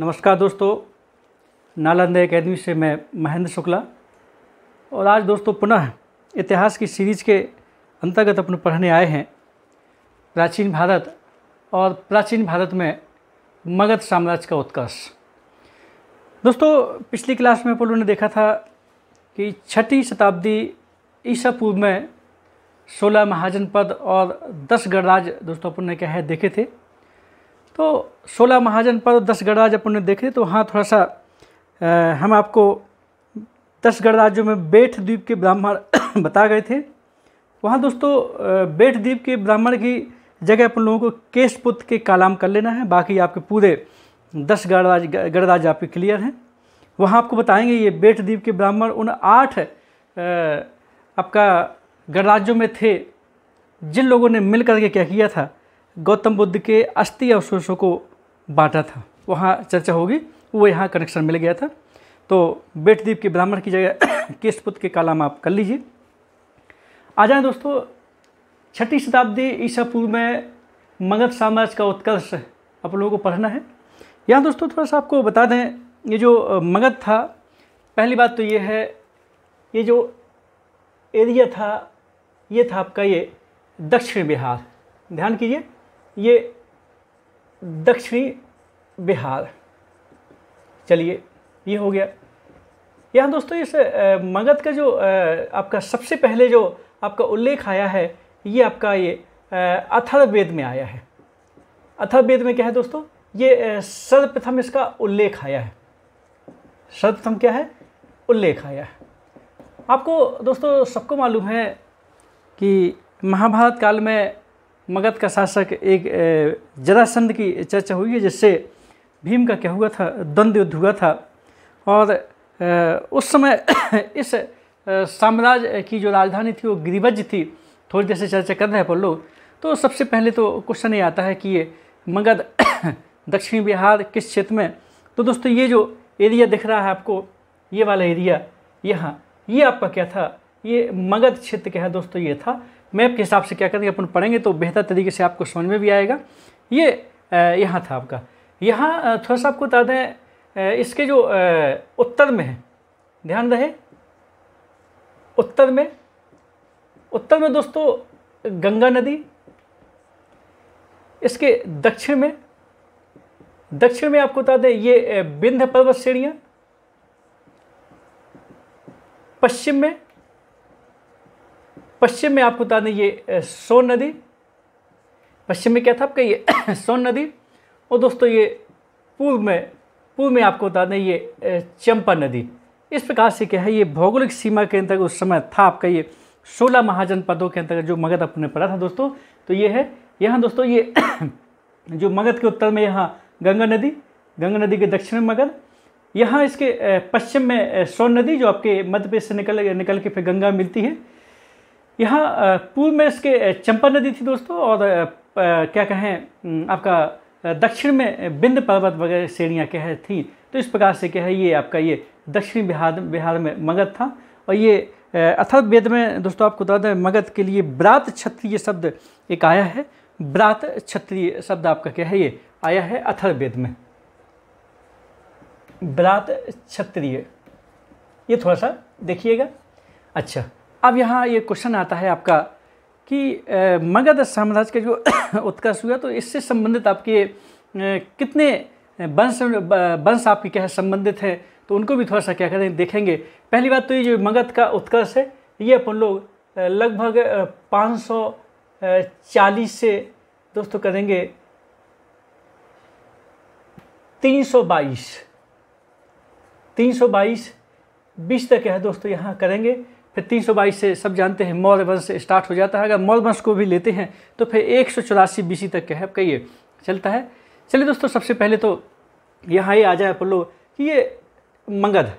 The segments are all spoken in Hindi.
नमस्कार दोस्तों नालंदा एकेडमी से मैं महेंद्र शुक्ला और आज दोस्तों पुनः इतिहास की सीरीज के अंतर्गत अपन पढ़ने आए हैं प्राचीन भारत और प्राचीन भारत में मगध साम्राज्य का उत्कर्ष दोस्तों पिछली क्लास में अपन ने देखा था कि छठी शताब्दी ईसा पूर्व में सोलह महाजनपद और दस गणराज दोस्तों अपन ने क्या है देखे थे तो सोलह महाजन पर दस गणराज अपन ने देखे तो वहाँ थोड़ा सा आ, हम आपको दस गणराज्यों में बेठ द्वीप के ब्राह्मण बता गए थे वहाँ दोस्तों बेठ द्वीप के ब्राह्मण की जगह अपन लोगों को केशपुत्र के कालाम कर लेना है बाकी आपके पूरे दस गणराज गणराज आपके क्लियर हैं वहाँ आपको बताएंगे ये बेठ द्वीप के ब्राह्मण उन आठ आपका गणराज्यों में थे जिन लोगों ने मिल करके क्या किया था गौतम बुद्ध के अस्थि अवशेषों को बांटा था वहाँ चर्चा होगी वो यहाँ कनेक्शन मिल गया था तो बेटद्वीप के ब्राह्मण की जगह केशपुत्र के कालाम आप कर लीजिए आ जाए दोस्तों छठी शताब्दी ईसा पूर्व में मगध साम्राज्य का उत्कर्ष आप लोगों को पढ़ना है यहाँ दोस्तों थोड़ा सा आपको बता दें ये जो मगध था पहली बात तो ये है ये जो एरिया था ये था आपका ये दक्षिण बिहार ध्यान कीजिए ये दक्षिणी बिहार चलिए ये हो गया यहाँ दोस्तों इस मगध का जो आपका सबसे पहले जो आपका उल्लेख आया है ये आपका ये अथर्वेद में आया है अथर्वेद में क्या है दोस्तों ये सर्वप्रथम इसका उल्लेख आया है सर्वप्रथम क्या है उल्लेख आया है आपको दोस्तों सबको मालूम है कि महाभारत काल में मगध का शासक एक जरासंध की चर्चा हुई है जिससे भीम का क्या हुआ था द्वंद युद्ध हुआ था और उस समय इस साम्राज्य की जो राजधानी थी वो गिरिवज थी थोड़ी देर से चर्चा कर रहे हैं पर लोग तो सबसे पहले तो क्वेश्चन ये आता है कि ये मगध दक्षिणी बिहार किस क्षेत्र में तो दोस्तों ये जो एरिया दिख रहा है आपको ये वाला एरिया यहाँ ये आपका क्या था ये मगध क्षेत्र क्या है दोस्तों ये था मैप के हिसाब से क्या करेंगे अपन पढ़ेंगे तो बेहतर तरीके से आपको समझ में भी आएगा ये यहाँ था आपका यहाँ थोड़ा सा आपको बता दें इसके जो उत्तर में है ध्यान रहे उत्तर में उत्तर में दोस्तों गंगा नदी इसके दक्षिण में दक्षिण में आपको बता दें ये विंध्य पर्वत श्रेणियाँ पश्चिम में पश्चिम में आपको बता दें ये सोन नदी पश्चिम में क्या था आपका ये सोन नदी और दोस्तों ये पूर्व में पूर्व में आपको बता दें ये चंपा नदी इस प्रकार से क्या है ये भौगोलिक सीमा के अंतर्गत उस समय था आपका ये सोलह महाजनपदों के अंतर्गत जो मगध अपने पड़ा था दोस्तों तो ये है यहाँ दोस्तों ये जो मगध के उत्तर में यहाँ गंगा नदी गंगा नदी के दक्षिण में मगध यहाँ इसके पश्चिम में सोन नदी जो आपके मध्य प्रदेश से निकल निकल के फिर गंगा मिलती है यहाँ पूर्व में इसके चंपा नदी थी दोस्तों और क्या कहें आपका दक्षिण में बिंद पर्वत वगैरह श्रेणियाँ क्या थी तो इस प्रकार से क्या है ये आपका ये दक्षिण बिहार बिहार में मगध था और ये अथर्व वेद में दोस्तों आपको बता दें मगध के लिए ब्रात क्षत्रिय शब्द एक आया है ब्रात क्षत्रिय शब्द आपका क्या है ये आया है अथर्व वेद में ब्रात क्षत्रिय ये थोड़ा सा देखिएगा अच्छा अब यहाँ ये क्वेश्चन आता है आपका कि मगध साम्राज्य का जो उत्कर्ष हुआ तो इससे संबंधित आपके कितने वंश वंश आपके क्या है संबंधित हैं तो उनको भी थोड़ा सा क्या करें देखेंगे पहली बात तो ये जो मगध का उत्कर्ष है ये अपन लोग लगभग 540 से दोस्तों करेंगे 322 322 बीस तक है दोस्तों यहाँ करेंगे फिर तीन सौ बाईस से सब जानते हैं मौर्य वंश से स्टार्ट हो जाता है अगर मौल वंश को भी लेते हैं तो फिर एक सौ चौरासी बीसी तक क्या है कहिए चलता है चलिए दोस्तों सबसे पहले तो यहाँ ये आ जाए अपोलो कि ये मगध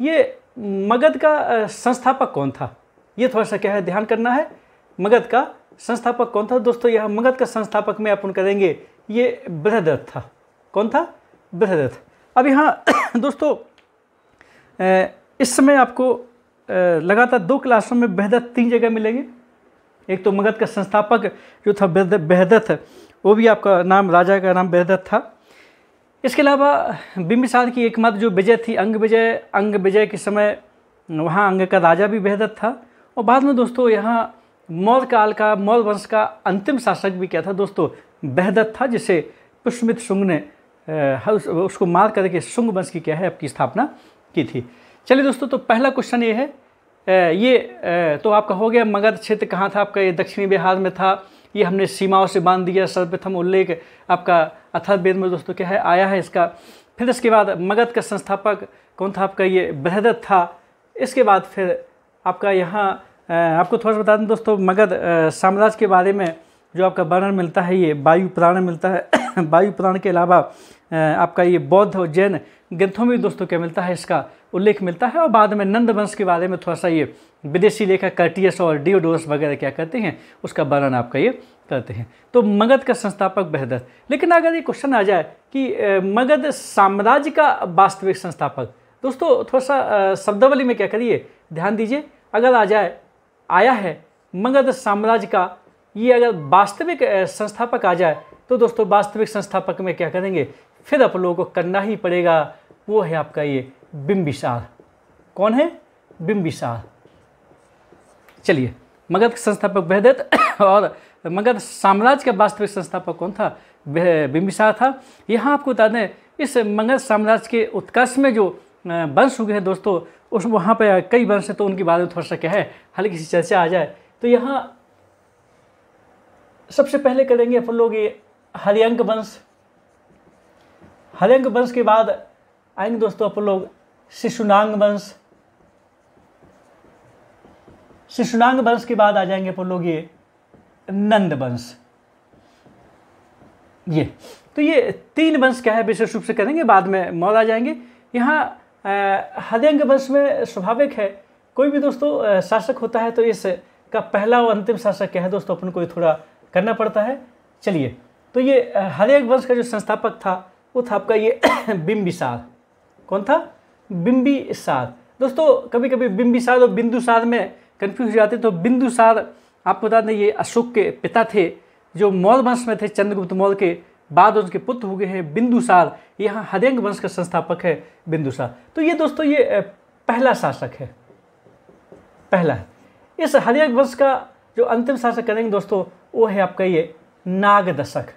ये मगध का संस्थापक कौन था ये थोड़ा सा क्या है ध्यान करना है मगध का संस्थापक कौन था दोस्तों यहाँ मगध का संस्थापक में अपन करेंगे ये बृहदत्त था कौन था बृहदत्त अब यहाँ दोस्तों इस समय आपको लगातार दो क्लासों में बेहद तीन जगह मिलेंगे एक तो मगध का संस्थापक जो था बेहदत वो भी आपका नाम राजा का नाम बेहदत था इसके अलावा बिम्बिसार की एकमात्र जो विजय थी अंग विजय अंग विजय के समय वहाँ अंग का राजा भी बेहदत था और बाद में दोस्तों यहाँ मौल काल का मौल वंश का अंतिम शासक भी क्या था दोस्तों बेहदत था जिसे पुष्मित शुंग ने उसको मार करके शुंग वंश की क्या है आपकी स्थापना की थी चलिए दोस्तों तो पहला क्वेश्चन ये है ये तो आपका हो गया मगध क्षेत्र कहाँ था आपका ये दक्षिणी बिहार में था ये हमने सीमाओं से बांध दिया सर्वप्रथम उल्लेख आपका वेद में दोस्तों क्या है आया है इसका फिर इसके बाद मगध का संस्थापक कौन था आपका ये बृहदत था इसके बाद फिर आपका यहाँ आपको थोड़ा सा बता दें दोस्तों मगध साम्राज्य के बारे में जो आपका वर्णन मिलता है ये वायु प्राण मिलता है वायु प्राण के अलावा आपका ये बौद्ध और जैन ग्रंथों में दोस्तों क्या मिलता है इसका उल्लेख मिलता है और बाद में नंद वंश के बारे में थोड़ा सा ये विदेशी लेखक कर्टियस और डिओडोरस वगैरह क्या करते हैं उसका वर्णन आपका ये करते हैं तो मगध का संस्थापक बेहदर लेकिन अगर ये क्वेश्चन आ जाए कि मगध साम्राज्य का वास्तविक संस्थापक दोस्तों थोड़ा सा शब्दावली में क्या करिए ध्यान दीजिए अगर आ जाए आया है मगध साम्राज्य का ये अगर वास्तविक संस्थापक आ जाए तो दोस्तों वास्तविक संस्थापक में क्या करेंगे फिर आप लोगों को करना ही पड़ेगा वो है आपका ये बिम्बिसार कौन है बिम्बिसार चलिए मगध के संस्थापक बेहदत और मगध साम्राज्य का वास्तविक संस्थापक कौन था बिम्बिसार था यहाँ आपको बता दें इस मगध साम्राज्य के उत्कर्ष में जो वंश हुए हैं दोस्तों उस वहाँ पर कई वंश हैं तो उनके बारे में थोड़ा सा क्या है हल्की सी चर्चा आ जाए तो यहाँ सबसे पहले करेंगे अपन लोग ये हरियंक वंश हलंग वंश के बाद आएंगे दोस्तों अपन लोग शिशुनांग वंश शिशुनांग वंश के बाद आ जाएंगे अपन लोग ये नंद वंश ये तो ये तीन वंश क्या है विशेष रूप से करेंगे बाद में मौल आ जाएंगे यहाँ हदयंग वंश में स्वाभाविक है कोई भी दोस्तों शासक होता है तो इस का पहला और अंतिम शासक क्या है दोस्तों अपन को ये थोड़ा करना पड़ता है चलिए तो ये हरेक वंश का जो संस्थापक था वो था आपका ये बिंबिसार कौन था बिंबिसार दोस्तों कभी कभी बिंबिसार और बिंदुसार में कन्फ्यूज हो जाते तो बिंदुसार आपको बता दें ये अशोक के पिता थे जो मौल वंश में थे चंद्रगुप्त मौल के बाद उनके पुत्र हुए हैं बिंदुसार यहाँ हरियंग वंश का संस्थापक है बिंदुसार तो ये दोस्तों ये पहला शासक है पहला है इस हरियंग वंश का जो अंतिम शासक करेंगे दोस्तों वो है आपका ये नाग दशक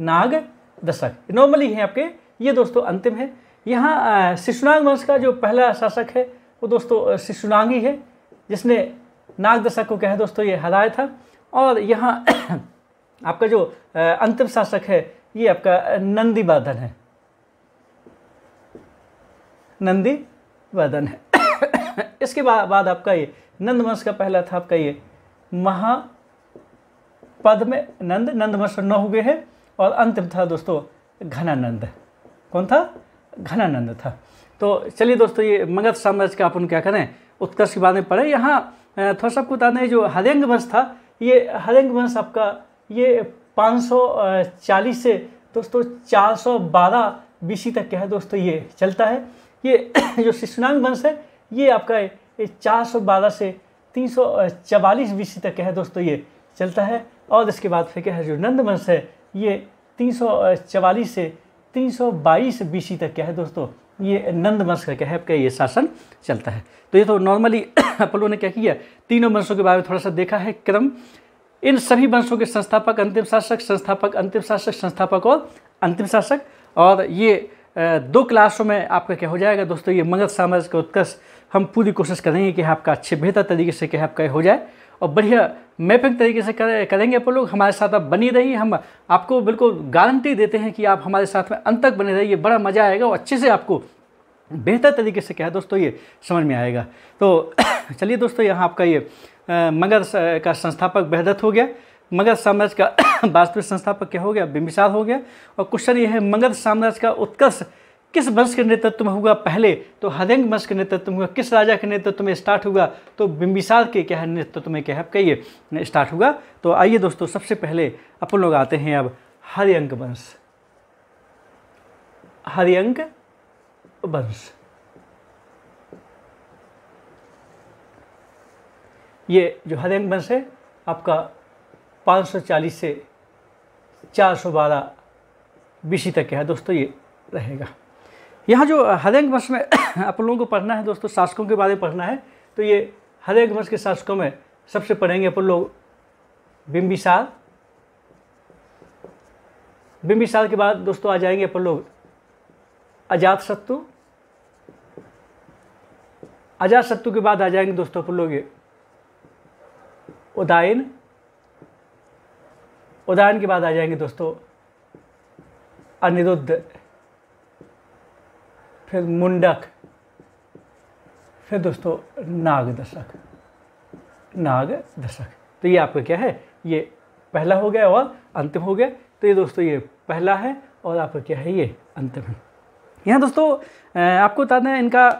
नाग दशक नॉर्मली है आपके ये दोस्तों अंतिम है यहाँ शिशुनांग वंश का जो पहला शासक है वो दोस्तों शिशुनांगी है जिसने नाग दशक को कहे दोस्तों ये हराया था और यहाँ आपका जो अंतिम शासक है ये आपका नंदी नंदीवर्धन है नंदी वर्धन है इसके बाद बाद आपका ये नंदवंश का पहला था आपका ये महा में नंद नंद वंश नौ हुए हैं और अंतिम था दोस्तों घनानंद कौन था घनानंद था तो चलिए दोस्तों ये मगध साम्राज्य का अपन क्या करें उत्कर्ष के बारे में पढ़ें यहाँ थोड़ा सा बताने जो हरेंग वंश था ये हरेंग वंश आपका ये 540 से दोस्तों 412 बीसी तक क्या है दोस्तों ये चलता है ये जो शिशुनांग वंश है ये आपका ये 412 से तीन सौ चवालीस बीस तक है दोस्तों ये चलता है और इसके बाद फिर क्या है जो नंद वंश है ये तीन से 322 बीसी तक क्या है दोस्तों ये नंद वंश का क्या है आपका ये शासन चलता है तो ये तो नॉर्मली अपलो ने क्या किया तीनों वंशों के बारे में थोड़ा सा देखा है क्रम इन सभी वंशों के संस्थापक अंतिम शासक संस्थापक अंतिम शासक संस्थापक और अंतिम शासक और ये दो क्लासों में आपका क्या हो जाएगा दोस्तों ये मगध साम्राज्य का उत्कर्ष हम पूरी कोशिश करेंगे कि आपका अच्छे बेहतर तरीके से क्या आपका हो जाए और बढ़िया मैपिंग तरीके से कर, करेंगे आप लोग हमारे साथ आप बनी रहिए हम आपको बिल्कुल गारंटी देते हैं कि आप हमारे साथ में अंत तक बने रहिए बड़ा मज़ा आएगा और अच्छे से आपको बेहतर तरीके से क्या है दोस्तों ये समझ में आएगा तो चलिए दोस्तों यहाँ आपका ये मगर का संस्थापक बेहदत हो गया मगध साम्राज्य का वास्तविक संस्थापक क्या हो गया बिंबिसार हो गया और क्वेश्चन ये है मगध साम्राज्य का उत्कर्ष किस वंश के नेतृत्व में हुआ पहले तो हदेंग वंश के नेतृत्व में हुआ किस राजा के नेतृत्व में स्टार्ट हुआ तो बिंबिसार के क्या है नेतृत्व में क्या है कहिए स्टार्ट हुआ तो आइए दोस्तों सबसे पहले अपन लोग आते हैं अब हरियंक वंश हरियंक वंश ये जो हरियंक वंश है आपका 540 से 412 सौ बीसी तक है दोस्तों ये रहेगा यहाँ जो हरेंग वंश में आप लोगों को पढ़ना है दोस्तों शासकों के बारे में पढ़ना है तो ये हरेंग वंश के शासकों में सबसे पढ़ेंगे अपन लोग बिम्बिसार बिम्बिसार के बाद दोस्तों आ जाएंगे अपन लोग अजात सत्तु अजात सत्तु के बाद आ जाएंगे दोस्तों अपन लोग ये उदायन उदायन के बाद आ जाएंगे दोस्तों अनिरुद्ध फिर मुंडक फिर दोस्तों नाग दशक नाग दशक तो ये आपका क्या है ये पहला हो गया और अंतिम हो गया तो ये दोस्तों ये पहला है और आपका क्या है ये अंतिम है यहाँ दोस्तों आपको बता दें इनका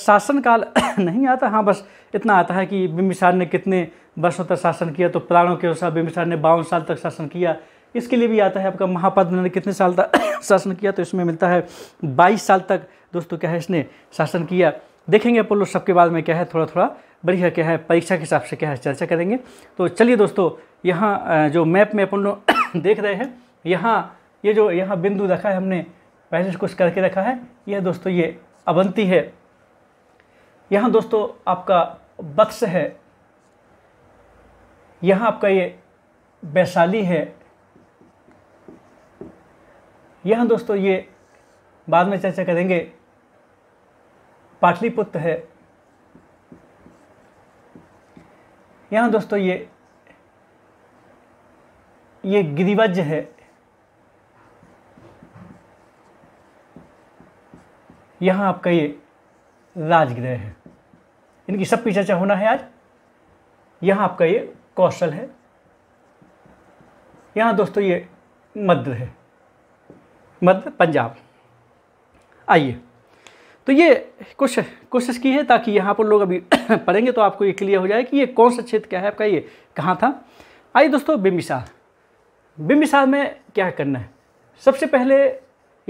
शासनकाल नहीं आता हाँ बस इतना आता है कि बिम्बिसार ने कितने वर्षों तक शासन किया तो प्राणों के अनुसार बिम्बिसार ने बावन साल तक शासन किया इसके लिए भी आता है आपका महापद्म ने कितने साल तक शासन किया तो इसमें मिलता है बाईस साल तक दोस्तों क्या है इसने शासन किया देखेंगे अपन लोग सबके बाद में क्या है थोड़ा थोड़ा बढ़िया क्या है परीक्षा के हिसाब से क्या है चर्चा करेंगे तो चलिए दोस्तों यहाँ जो मैप में अपन लोग देख रहे हैं यहाँ ये यह जो यहाँ बिंदु रखा है हमने पहले से कुछ करके रखा है यह दोस्तों ये अवंती है यहाँ दोस्तों आपका बक्स है यहाँ आपका ये वैशाली है यहाँ दोस्तों ये बाद में चर्चा करेंगे पाटलिपुत्र है यहाँ दोस्तों ये ये गिरिवज है यहाँ आपका ये राजगृह है इनकी सब की चर्चा होना है आज यहाँ आपका ये कौशल है यहाँ दोस्तों ये मध्य है मध्य पंजाब आइए तो ये कुछ कोशिश की है ताकि यहाँ पर लोग अभी पढ़ेंगे तो आपको ये क्लियर हो जाए कि ये कौन सा क्षेत्र क्या है आपका ये कहाँ था आइए दोस्तों बिम्बिसार बिम्बिसार में क्या करना है सबसे पहले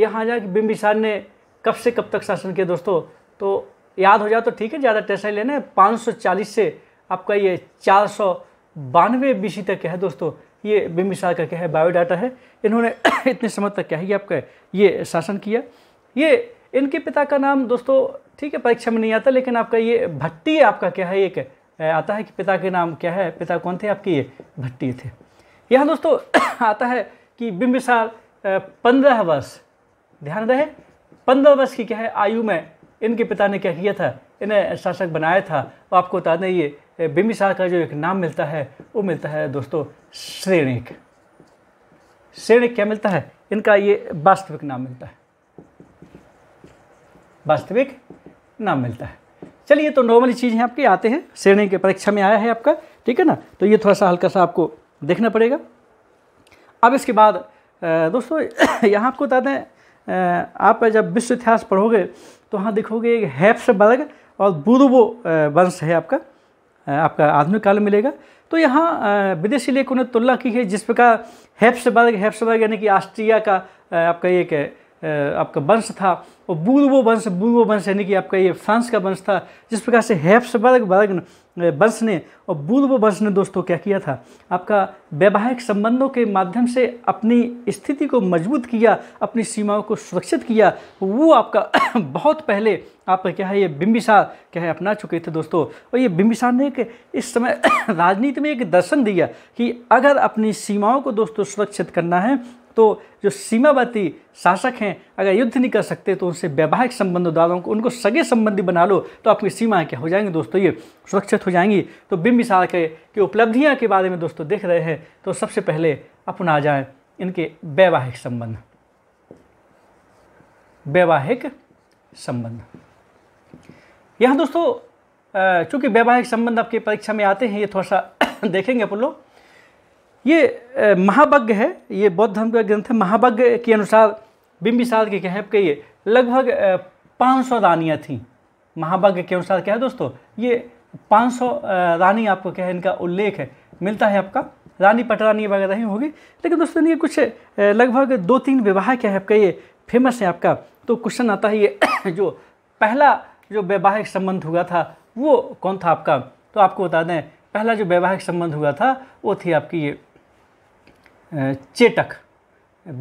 यहाँ आ जाए कि बिम्बिसार ने कब से कब तक शासन किया दोस्तों तो याद हो जाए तो ठीक है ज़्यादा टेस्ट नहीं लेना है पाँच से आपका ये चार सौ बानवे तक क्या है दोस्तों ये बिम्बिसार का क्या है बायोडाटा है इन्होंने इतने समय तक क्या है ये आपका ये शासन किया ये इनके पिता का नाम दोस्तों ठीक है परीक्षा में नहीं आता लेकिन आपका ये भट्टी आपका क्या है एक आता है कि पिता के नाम क्या है पिता कौन थे आपके ये भट्टी थे यहाँ दोस्तों आता है कि बिंबिसार पंद्रह वर्ष ध्यान रहे पंद्रह वर्ष की क्या है आयु में इनके पिता ने क्या किया था इन्हें शासक बनाया था और आपको बता दें ये बिंबिसार का जो एक नाम मिलता है वो मिलता है दोस्तों श्रेणिक श्रेणिक क्या मिलता है इनका ये वास्तविक नाम मिलता है वास्तविक नाम मिलता है चलिए तो नॉर्मली चीज़ें आपकी आते हैं श्रेणी के परीक्षा में आया है आपका ठीक है ना तो ये थोड़ा सा हल्का सा आपको देखना पड़ेगा अब इसके बाद दोस्तों यहाँ आपको बता दें आप जब विश्व इतिहास पढ़ोगे तो वहाँ देखोगे एक हैप्स वर्ग और बुरुबो वंश है आपका आपका आधुनिक काल में मिलेगा तो यहाँ विदेशी लेखों ने तुलना की है जिस प्रकार हैप्स वर्ग हैप्स वर्ग यानी कि ऑस्ट्रिया का आपका एक आपका वंश था और बूर्वो वंश बूर्वो वंश यानी कि आपका ये फ्रांस का वंश था जिस प्रकार से हैप्सबर्ग वर्ग वंश ने और बूर्वो वंश ने दोस्तों क्या किया था आपका वैवाहिक संबंधों के माध्यम से अपनी स्थिति को मजबूत किया अपनी सीमाओं को सुरक्षित किया वो आपका बहुत पहले आपका क्या है ये बिम्बिसार क्या है अपना चुके थे दोस्तों और ये बिम्बिसार ने एक इस समय राजनीति में एक दर्शन दिया कि अगर अपनी सीमाओं को दोस्तों सुरक्षित करना है तो जो सीमावर्ती शासक हैं अगर युद्ध नहीं कर सकते तो उनसे वैवाहिक संबंध डालो को उनको सगे संबंधी बना लो तो आपकी सीमाएँ क्या हो जाएंगी दोस्तों ये सुरक्षित हो जाएंगी तो बिंब विशाल के, के उपलब्धियाँ के बारे में दोस्तों देख रहे हैं तो सबसे पहले अपना जाए इनके वैवाहिक संबंध वैवाहिक संबंध यहाँ दोस्तों चूंकि वैवाहिक संबंध आपके परीक्षा में आते हैं ये थोड़ा सा देखेंगे अपन लोग ये महाबज्ञ है ये बौद्ध धर्म का ग्रंथ है महाबज्ञ के अनुसार बिंबिसार के कहप के ये लगभग 500 रानियाँ थीं महाभाग्य के अनुसार क्या है दोस्तों ये 500 रानी आपको क्या है इनका उल्लेख है मिलता है आपका रानी पटरानी वगैरह ही होगी लेकिन दोस्तों ये कुछ लगभग दो तीन विवाह के हैप आपका ये फेमस है आपका तो क्वेश्चन आता है ये जो पहला जो वैवाहिक संबंध हुआ था वो कौन था आपका तो आपको बता दें पहला जो वैवाहिक संबंध हुआ था वो थी आपकी ये चेटक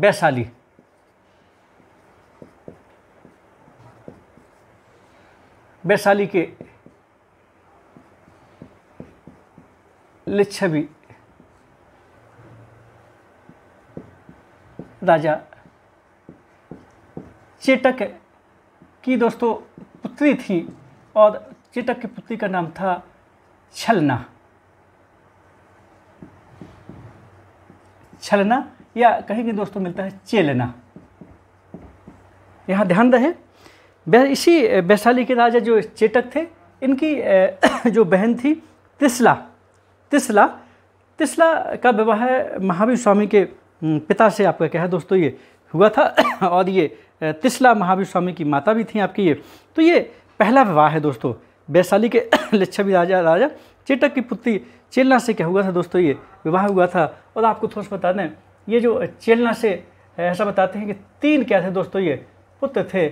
वैशाली वैशाली के लिच्छवी राजा चेटक की दोस्तों पुत्री थी और चेटक की पुत्री का नाम था छलना छलना या कहीं भी दोस्तों मिलता है चेलना यहाँ ध्यान रहे इसी वैशाली के राजा जो चेटक थे इनकी जो बहन थी तिसला तिसला तिसला का विवाह महावीर स्वामी के पिता से आपका क्या है दोस्तों ये हुआ था और ये तिसला महावीर स्वामी की माता भी थी आपकी ये तो ये पहला विवाह है दोस्तों वैशाली के लच्छवी राजा राजा चेटक की पुत्री चेलना से क्या हुआ था दोस्तों ये विवाह हुआ था और आपको थोड़ा सा बता दें ये जो चेलना से ऐसा बताते हैं कि तीन क्या थे दोस्तों ये पुत्र थे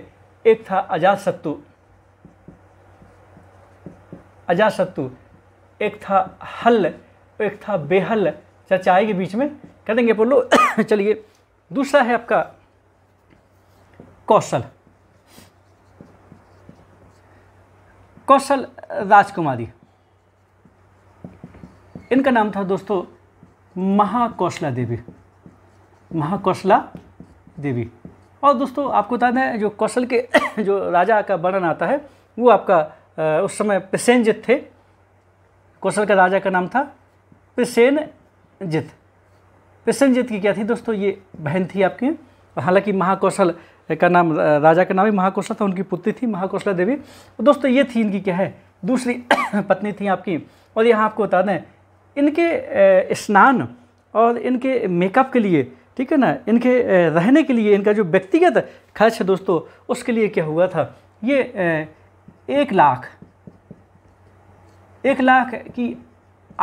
एक था अजात शत्रु अजात शत्रु एक था हल एक था बेहल चचाई के बीच में कह देंगे बोलो चलिए दूसरा है आपका कौशल कौशल राजकुमारी इनका नाम था दोस्तों महाकौशला देवी महाकौशला देवी और दोस्तों आपको बता दें जो कौशल के जो राजा का वर्णन आता है वो आपका उस समय जित थे कौशल का राजा का नाम था पिसेन पिसेनजित की क्या थी दोस्तों ये बहन थी आपकी हालांकि महाकौशल का नाम राजा का नाम ही महाकौशल था उनकी पुत्री थी महाकौशला देवी दोस्तों ये थी इनकी क्या है दूसरी पत्नी थी आपकी और यहाँ आपको बता दें इनके स्नान और इनके मेकअप के लिए ठीक है ना इनके रहने के लिए इनका जो व्यक्तिगत खर्च है दोस्तों उसके लिए क्या हुआ था ये एक लाख एक लाख की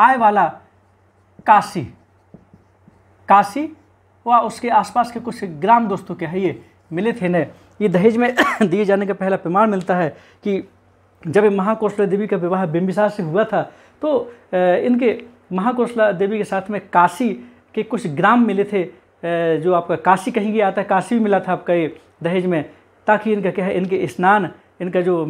आय वाला काशी काशी व उसके आसपास के कुछ ग्राम दोस्तों के है ये मिले थे ने ये दहेज में दिए जाने का पहला प्रमाण मिलता है कि जब महाकौशल देवी का विवाह बिम्बिसार से हुआ था तो इनके महाकौशला देवी के साथ में काशी के कुछ ग्राम मिले थे जो आपका काशी कहीं गया आता है काशी भी मिला था आपका ये दहेज में ताकि इनका क्या है इनके स्नान इनका जो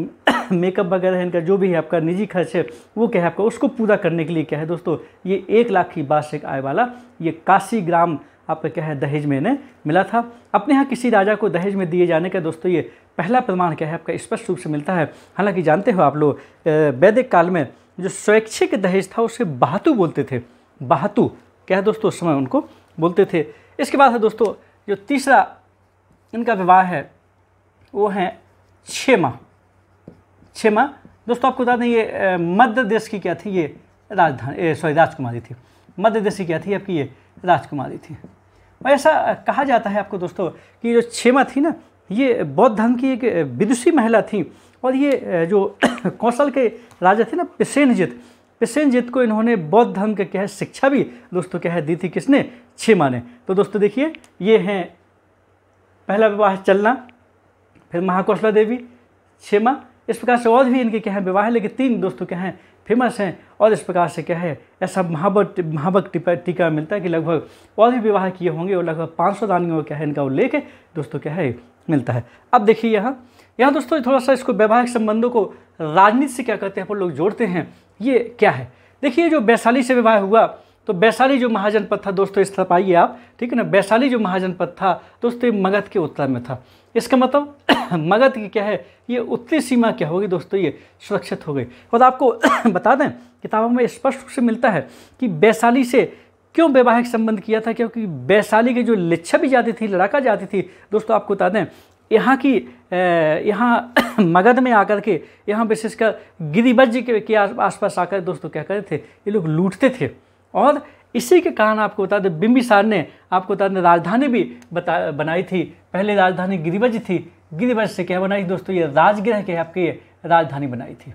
मेकअप वगैरह है इनका जो भी है आपका निजी खर्च है वो क्या है आपका उसको पूरा करने के लिए क्या है दोस्तों ये एक लाख की वार्षिक आय वाला ये काशी ग्राम आपका क्या है दहेज में इन्हें मिला था अपने यहाँ किसी राजा को दहेज में दिए जाने का दोस्तों ये पहला प्रमाण क्या है आपका स्पष्ट रूप से मिलता है हालांकि जानते हो आप लोग वैदिक काल में जो स्वैच्छिक दहेज था उसे बहातु बोलते थे बहातु क्या है दोस्तों उस समय उनको बोलते थे इसके बाद है दोस्तों जो तीसरा इनका विवाह है वो है छेमा छेमा दोस्तों आपको बता दें ये मध्य देश की क्या थी ये राजधानी सॉरी राजकुमारी थी मध्य देश की क्या थी आपकी ये राजकुमारी थी और ऐसा कहा जाता है आपको दोस्तों कि जो छेमा थी ना ये बौद्ध धर्म की एक विदुषी महिला थी और ये जो कौशल के राजा थे ना पिसेन जीत को इन्होंने बौद्ध धर्म का क्या है शिक्षा भी दोस्तों क्या है दी थी किसने छः ने तो दोस्तों देखिए ये हैं पहला विवाह चलना फिर महाकौशला देवी छेमा इस प्रकार से और भी इनके क्या है विवाह है लेकिन तीन दोस्तों क्या हैं फेमस हैं और इस प्रकार से क्या है ऐसा महाभट महाभक टीका मिलता है कि लगभग और भी विवाह किए होंगे और लगभग 500 सौ दानियों का है इनका उल्लेख दोस्तों क्या है मिलता है अब देखिए यहाँ यहाँ दोस्तों थोड़ा सा इसको वैवाहिक संबंधों को राजनीति से क्या कहते हैं अपन लोग जोड़ते हैं ये क्या है देखिए जो वैशाली से विवाह हुआ तो वैशाली जो महाजनपद था दोस्तों इस तरफ आइए आप ठीक है ना वैशाली जो महाजनपद था दोस्तों ये मगध के उत्तर में था इसका मतलब मगध की क्या है ये उत्तरी सीमा क्या होगी दोस्तों ये सुरक्षित हो गई और आपको बता दें किताबों में स्पष्ट रूप से मिलता है कि वैशाली से क्यों वैवाहिक संबंध किया था क्योंकि वैशाली के जो लिच्छा भी जाती थी लड़ाका जाती थी दोस्तों आपको बता दें यहाँ की यहाँ मगध में आकर के यहाँ विशेषकर गिरिबज के, के आसपास आकर दोस्तों क्या करते थे ये लोग लूटते थे और इसी के कारण आपको बता दें बिम्बिसार ने आपको बता दें राजधानी भी बता बनाई थी पहले राजधानी गिरिबज थी गिरिबज से क्या बनाई दोस्तों ये राजगृह के आपके राजधानी बनाई थी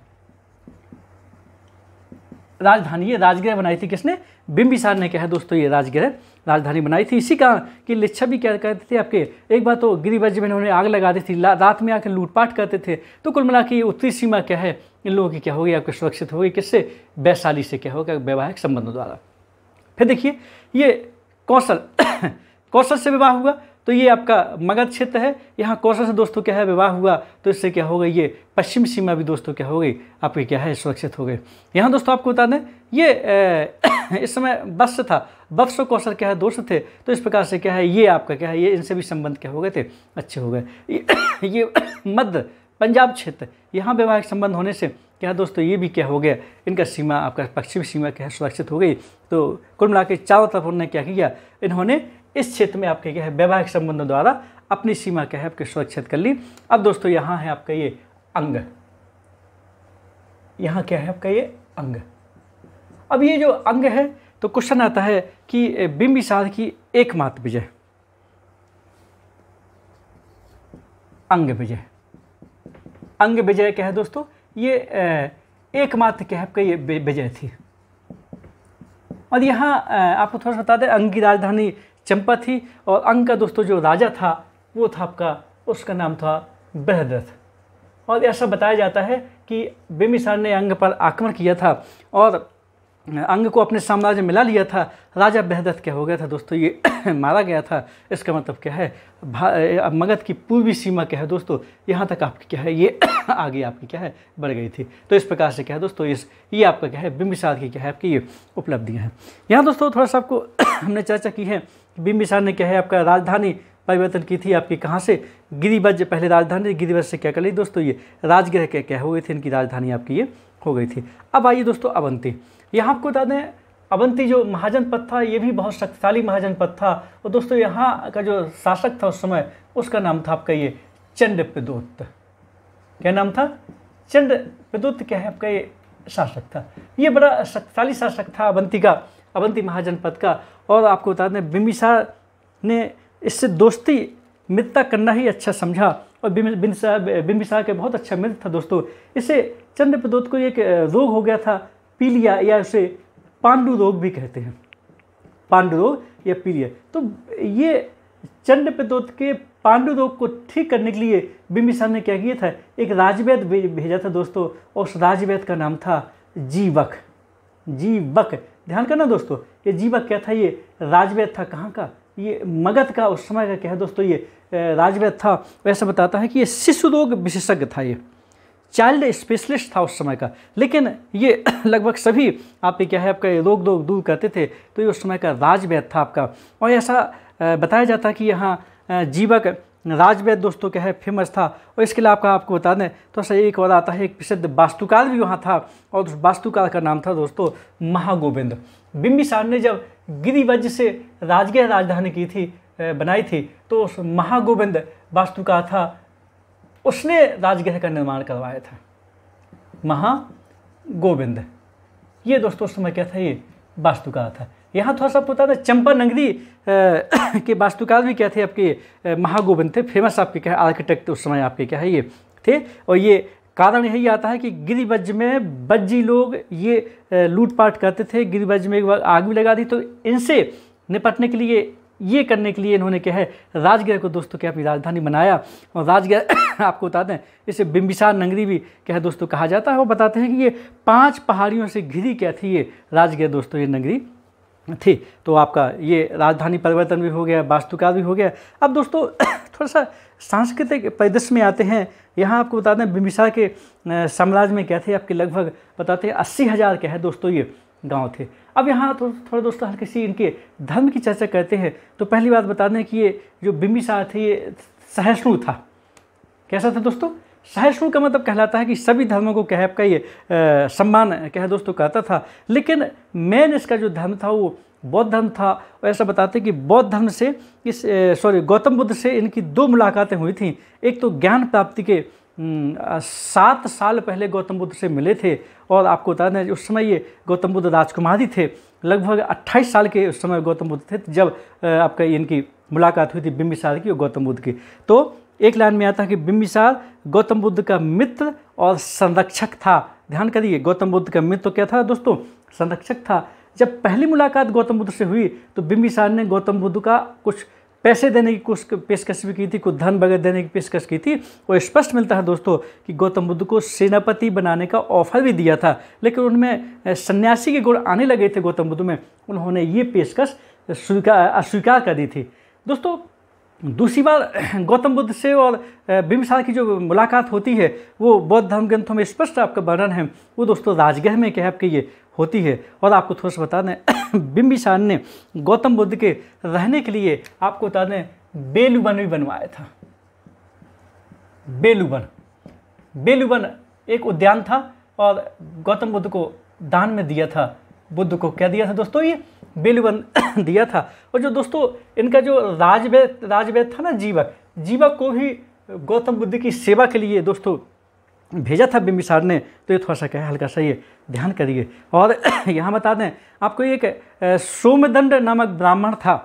राजधानी ये राजगृह बनाई थी किसने बिम्बिसार ने क्या है दोस्तों ये राजगृह राजधानी बनाई थी इसी कारण कि लिच्छवी क्या करते थे आपके एक बार तो गिरिवज में उन्होंने आग लगा दी थी रात में आकर लूटपाट करते थे तो कुल मिला के उत्तरी सीमा क्या है इन लोगों की क्या होगी आपके सुरक्षित होगी किससे वैशाली से क्या होगा वैवाहिक संबंधों द्वारा फिर देखिए ये कौशल कौशल से विवाह हुआ तो ये आपका मगध क्षेत्र है यहाँ कौशल से दोस्तों क्या है विवाह हुआ तो इससे क्या हो गई ये पश्चिम सीमा भी दोस्तों क्या हो गई आपकी क्या है सुरक्षित हो गई यहाँ दोस्तों आपको बता दें ये ए, इस समय बस था वत्स और कौशल क्या है दोस्त थे तो इस प्रकार से क्या है ये आपका क्या है ये इनसे भी संबंध क्या हो गए थे अच्छे हो गए ये, ये मध्य पंजाब क्षेत्र यहाँ वैवाहिक संबंध होने से क्या दोस्तों ये भी क्या हो गया इनका सीमा आपका पश्चिमी सीमा क्या है सुरक्षित हो गई तो कुल मिला के चारों तरफ उन्होंने क्या किया इन्होंने इस क्षेत्र में आपके क्या है वैवाहिक संबंधों द्वारा अपनी सीमा क्या है आपके सुरक्षित कर ली अब दोस्तों यहाँ है आपका ये अंग यहाँ क्या है आपका ये अंग अब ये जो अंग है तो क्वेश्चन आता है कि बिंबिसार की एकमात्र विजय अंग विजय अंग विजय क्या है दोस्तों ये एकमात्र क्या है आपका ये विजय थी और यहाँ आपको थोड़ा सा बता दें अंग की राजधानी चंपा थी और अंग का दोस्तों जो राजा था वो था आपका उसका नाम था बहदरथ और ऐसा बताया जाता है कि बेमिसार ने अंग पर आक्रमण किया था और अंग को अपने साम्राज्य मिला लिया था राजा बहदत क्या हो गया था दोस्तों ये मारा गया था इसका मतलब क्या है मगध की पूर्वी सीमा क्या है दोस्तों यहाँ तक आपकी क्या है ये आगे आपकी क्या है बढ़ गई थी तो इस प्रकार से क्या है दोस्तों इस ये आपका क्या है बिंबिसार की क्या है आपकी ये उपलब्धियाँ हैं यहाँ दोस्तों थोड़ा सा आपको हमने चर्चा की है बिम्बिसार ने क्या है आपका राजधानी परिवर्तन की थी आपकी कहाँ से गिरिवज पहले राजधानी गिरिवज से क्या कर ली दोस्तों ये राजगृह क्या क्या हो गई थी इनकी राजधानी आपकी ये हो गई थी अब आइए दोस्तों अवंती यहाँ आपको बता दें अवंती जो महाजन पथ था ये भी बहुत शक्तिशाली महाजन पथ था और दोस्तों यहाँ का जो शासक था उस समय उसका नाम था आपका ये चंड प्रदूत क्या नाम था चंड प्रदूत क्या है आपका ये शासक था ये बड़ा शक्तिशाली शासक था अवंती का अवंती महाजनपद का और आपको बता दें बिम्बिसार ने इससे दोस्ती मित्रता करना ही अच्छा समझा और बिम्बिसार बिम्बिसार के बहुत अच्छा मित्र था दोस्तों इससे चंद्रप्रदोत को एक रोग हो गया था पीलिया या उसे पांडु रोग भी कहते हैं पांडु रोग या पीलिया तो ये चंद्रप्रदोत के पांडु रोग को ठीक करने के लिए बिम्बिसार ने क्या किया था एक राजवैद भेजा था दोस्तों और उस राजवैद का नाम था जीवक जीवक ध्यान करना दोस्तों ये जीवक क्या था ये राजवैद था कहाँ का ये मगध का उस समय का क्या है दोस्तों ये राजवैद था वैसे बताता है कि ये शिशु रोग विशेषज्ञ था ये चाइल्ड स्पेशलिस्ट था उस समय का लेकिन ये लगभग सभी आपके क्या है आपका रोग दोग दूर करते थे तो ये उस समय का राजवैद था आपका और ऐसा बताया जाता है कि यहाँ जीवक राजवैद दोस्तों क्या है फेमस था और इसके लिए आपका आपको बता दें तो सर एक और आता है एक प्रसिद्ध वास्तुकार भी वहाँ था और उस वास्तुकार का नाम था दोस्तों महागोविंद बिम्बिसार ने जब गिरिवज से राजगृह राजधानी की थी बनाई थी तो उस महागोविंद वास्तुकार था उसने राजगृह का निर्माण करवाया था महागोविंद ये दोस्तों उस समय क्या था ये वास्तुकार था यहाँ थोड़ा सा पता था चंपा नगरी के वास्तुकार भी क्या थे आपके महागोबंद थे फेमस आपके क्या है आर्किटेक्ट उस समय आपके क्या है ये थे और ये कारण यही आता है कि गिरिवज में बज्जी लोग ये लूटपाट करते थे गिरिवज में एक बार आग भी लगा दी तो इनसे निपटने के लिए ये करने के लिए इन्होंने क्या है राजगढ़ को दोस्तों क्या अपनी राजधानी बनाया और राजगढ़ आपको बता दें इसे बिम्बिसार नगरी भी क्या है दोस्तों कहा जाता है वो बताते हैं कि ये पांच पहाड़ियों से घिरी क्या थी ये राजगढ़ दोस्तों ये नगरी थी तो आपका ये राजधानी परिवर्तन भी हो गया वास्तुकार भी हो गया अब दोस्तों थोड़ा सा सांस्कृतिक परिदृश्य में आते हैं यहाँ आपको बता दें बिम्बिसार के साम्राज्य में क्या थे आपके लगभग बताते हैं अस्सी हज़ार क्या है दोस्तों ये गांव थे अब यहाँ थो, थोड़ा दोस्तों हर किसी इनके धर्म की चर्चा करते हैं तो पहली बात बता दें कि ये जो बिम्बिसार थे ये सहिष्णु था कैसा था दोस्तों सहिष्णु का मतलब कहलाता है कि सभी धर्मों को कह आपका ये सम्मान कह दोस्तों कहता था लेकिन मेन इसका जो धर्म था वो बौद्ध धर्म था और ऐसा बताते कि बौद्ध धर्म से इस सॉरी गौतम बुद्ध से इनकी दो मुलाकातें हुई थी एक तो ज्ञान प्राप्ति के सात साल पहले गौतम बुद्ध से मिले थे और आपको बता दें उस समय ये गौतम बुद्ध राजकुमारी थे लगभग 28 साल के उस समय गौतम बुद्ध थे जब आपका इनकी मुलाकात हुई थी बिम्बिसार की और गौतम बुद्ध की तो एक लाइन में आता है कि बिम्बिसार गौतम बुद्ध का मित्र और संरक्षक था ध्यान करिए गौतम बुद्ध का मित्र तो क्या था दोस्तों संरक्षक था जब पहली मुलाकात गौतम बुद्ध से हुई तो बिम्बिसार ने गौतम बुद्ध का कुछ पैसे देने की कुछ पेशकश भी की थी कुछ धन वगैरह देने की पेशकश की थी और स्पष्ट मिलता है दोस्तों कि गौतम बुद्ध को सेनापति बनाने का ऑफर भी दिया था लेकिन उनमें सन्यासी के गुण आने लगे थे गौतम बुद्ध में उन्होंने ये पेशकश स्वीकार अस्वीकार कर दी थी दोस्तों दूसरी बात गौतम बुद्ध से और बिम्बसार की जो मुलाकात होती है वो बौद्ध धर्म ग्रंथों में स्पष्ट आपका वर्णन है वो दोस्तों राजगह में क्या आपके ये होती है और आपको थोड़ा सा बता दें बिम्बिसार ने गौतम बुद्ध के रहने के लिए आपको बता दें बेलुबन भी बनवाया था बेलुबन बेलुबन एक उद्यान था और गौतम बुद्ध को दान में दिया था बुद्ध को क्या दिया था दोस्तों ये बेलवन दिया था और जो दोस्तों इनका जो राजवे राजवेद था ना जीवक जीवक को भी गौतम बुद्ध की सेवा के लिए दोस्तों भेजा था बिम्बिसार ने तो ये थोड़ा सा क्या हल्का सा ये ध्यान करिए और यहाँ बता दें आपको एक सोमदंड नामक ब्राह्मण था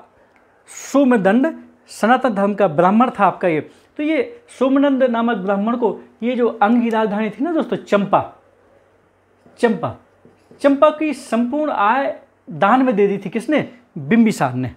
सोमदंड सनातन धर्म का ब्राह्मण था आपका ये तो ये सोमनंद नामक ब्राह्मण को ये जो अंग की राजधानी थी ना दोस्तों चंपा चंपा चंपा की संपूर्ण आय दान में दे दी थी किसने बिम्बिसार ने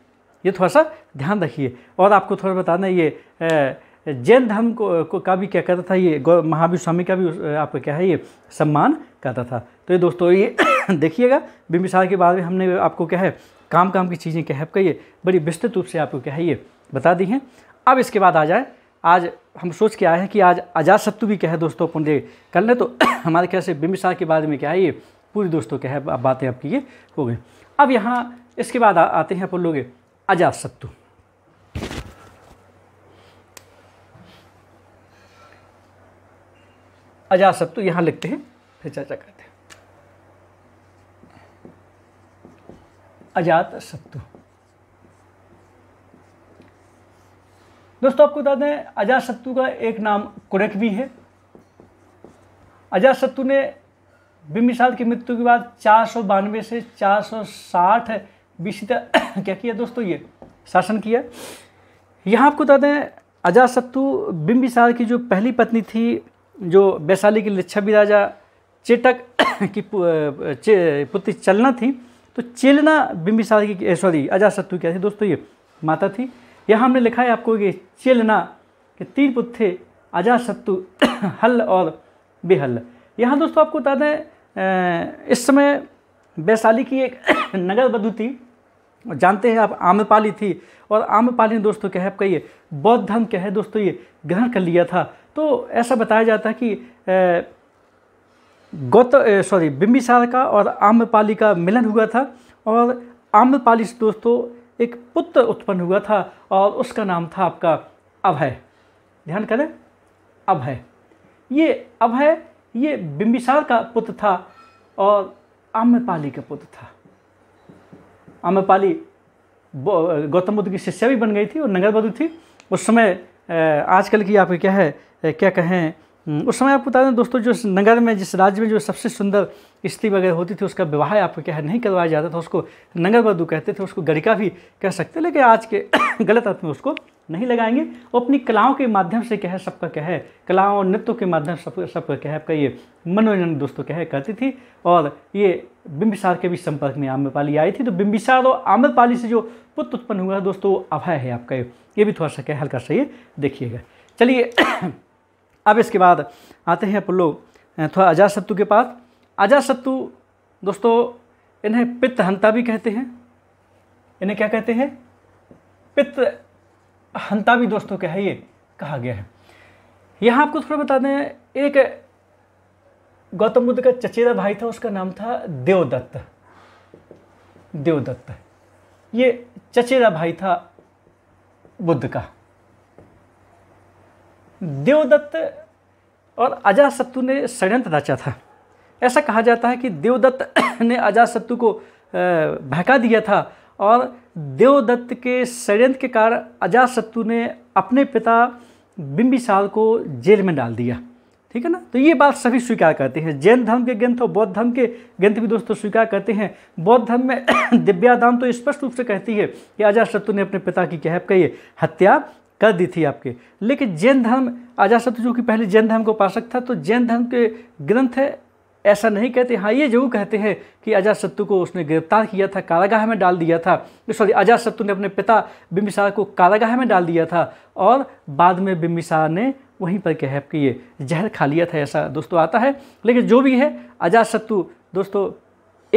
ये थोड़ा सा ध्यान रखिए और आपको थोड़ा बताना ये जैन धर्म को, को का भी क्या कहता था ये महावीर स्वामी का भी आपको क्या है ये सम्मान कहता था तो ये दोस्तों ये देखिएगा बिम्बिसार के बारे में हमने आपको क्या है काम काम की चीज़ें क्या है ये बड़ी विस्तृत रूप से आपको क्या है ये बता दी हैं अब इसके बाद आ जाए आज हम सोच के आए हैं कि आज आजाद शत्रु भी क्या है दोस्तों पुण्य कर ने तो हमारे ख्याल से बिम्बिसार के बारे में क्या है ये पूरी दोस्तों क्या है बातें आपकी ये हो गई अब यहाँ इसके बाद आ, आते हैं अपन लोग अजात अजासत्तु यहाँ लिखते हैं फिर चर्चा करते हैं अजात सत्तु दोस्तों आपको बता दें अजात सत्तु का एक नाम कुरक भी है अजात सत्तु ने बिम्बिसार की मृत्यु के बाद चार सौ बानवे से चार सौ साठ क्या किया दोस्तों ये शासन किया यहाँ आपको बता दें अजाशत्रु बिम्बिसार की जो पहली पत्नी थी जो वैशाली की लिच्छवी राजा चेटक की चे, पुत्री चलना थी तो चेलना बिम्बिसार की सॉरी अजाशत्रु क्या थी दोस्तों ये माता थी यहाँ हमने लिखा है आपको कि चेलना के तीन पुत्र थे अजाशत्रु हल और बेहल यहाँ दोस्तों आपको बता दें इस समय वैशाली की एक नगर वधु थी जानते हैं आप आम्रपाली थी और आम्रपाली ने दोस्तों क्या है आपका ये बौद्ध धर्म क्या है दोस्तों ये ग्रहण कर लिया था तो ऐसा बताया जाता है कि गौत सॉरी बिम्बिसार का और आम्रपाली का मिलन हुआ था और आम्रपाली से दोस्तों एक पुत्र उत्पन्न हुआ था और उसका नाम था आपका अभय ध्यान करें अभय ये अभय ये बिंबिसार का पुत्र था और आम्यपाली का पुत्र था आम्यपाली गौतम बुद्ध की शिष्या भी बन गई थी और नगर बधु थी उस समय आजकल की आपके क्या है क्या कहें उस समय आपको बता दें दोस्तों जो नगर में जिस राज्य में जो सबसे सुंदर स्त्री वगैरह होती थी उसका विवाह आपको क्या है नहीं करवाया जाता था उसको नगर वधु कहते थे उसको गरिका भी कह सकते लेकिन आज के गलत अर्थ में उसको नहीं लगाएंगे वो अपनी कलाओं के माध्यम से क्या है सबका क्या है कलाओं और नृत्यों के माध्यम से सब सबका क्या है आपका ये मनोरंजन दोस्तों क्या है करती थी और ये बिंबिसार के भी संपर्क में आम्रपाली आई थी तो बिंबिसार और आम्रपाली से जो पुत्र उत्पन्न हुआ है दोस्तों अभय है आपका ये ये भी थोड़ा सा क्या हल्का सा ये देखिएगा चलिए अब इसके बाद आते हैं अपन लोग थोड़ा अजाशत्रु के पास अजाशत्रु दोस्तों इन्हें पित्तहंता भी कहते हैं इन्हें क्या कहते हैं पित्त हंतावी दोस्तों क्या है ये कहा गया है यहाँ आपको थोड़ा बता दें एक गौतम बुद्ध का चचेरा भाई था उसका नाम था देवदत्त देवदत्त ये चचेरा भाई था बुद्ध का देवदत्त और अजातशत्रु ने षडयंत्र रचा था ऐसा कहा जाता है कि देवदत्त ने अजातशत्रु को भहका दिया था और देवदत्त के षड्यंत्र के कारण अजात ने अपने पिता बिंबिसार को जेल में डाल दिया ठीक है ना तो ये बात सभी स्वीकार करते हैं जैन धर्म के ग्रंथ और बौद्ध धर्म के ग्रंथ भी दोस्तों स्वीकार करते हैं बौद्ध धर्म में दिव्यादान तो स्पष्ट रूप से कहती है कि अजातशत्रु ने अपने पिता की कहप कहिए हत्या कर दी थी आपके लेकिन जैन धर्म अजातशत्रु जो कि पहले जैन धर्म को उपासक था तो जैन धर्म के ग्रंथ है ऐसा नहीं कहते हाँ ये जरूर कहते हैं कि अजात सत्तू को उसने गिरफ्तार किया था कारागाह में डाल दिया था तो सॉरी अजात सत्तू ने अपने पिता बिम्बिसार को कारागाह में डाल दिया था और बाद में बिम्बिसार ने वहीं पर कहप किए जहर खा लिया था ऐसा दोस्तों आता है लेकिन जो भी है अजात दोस्तों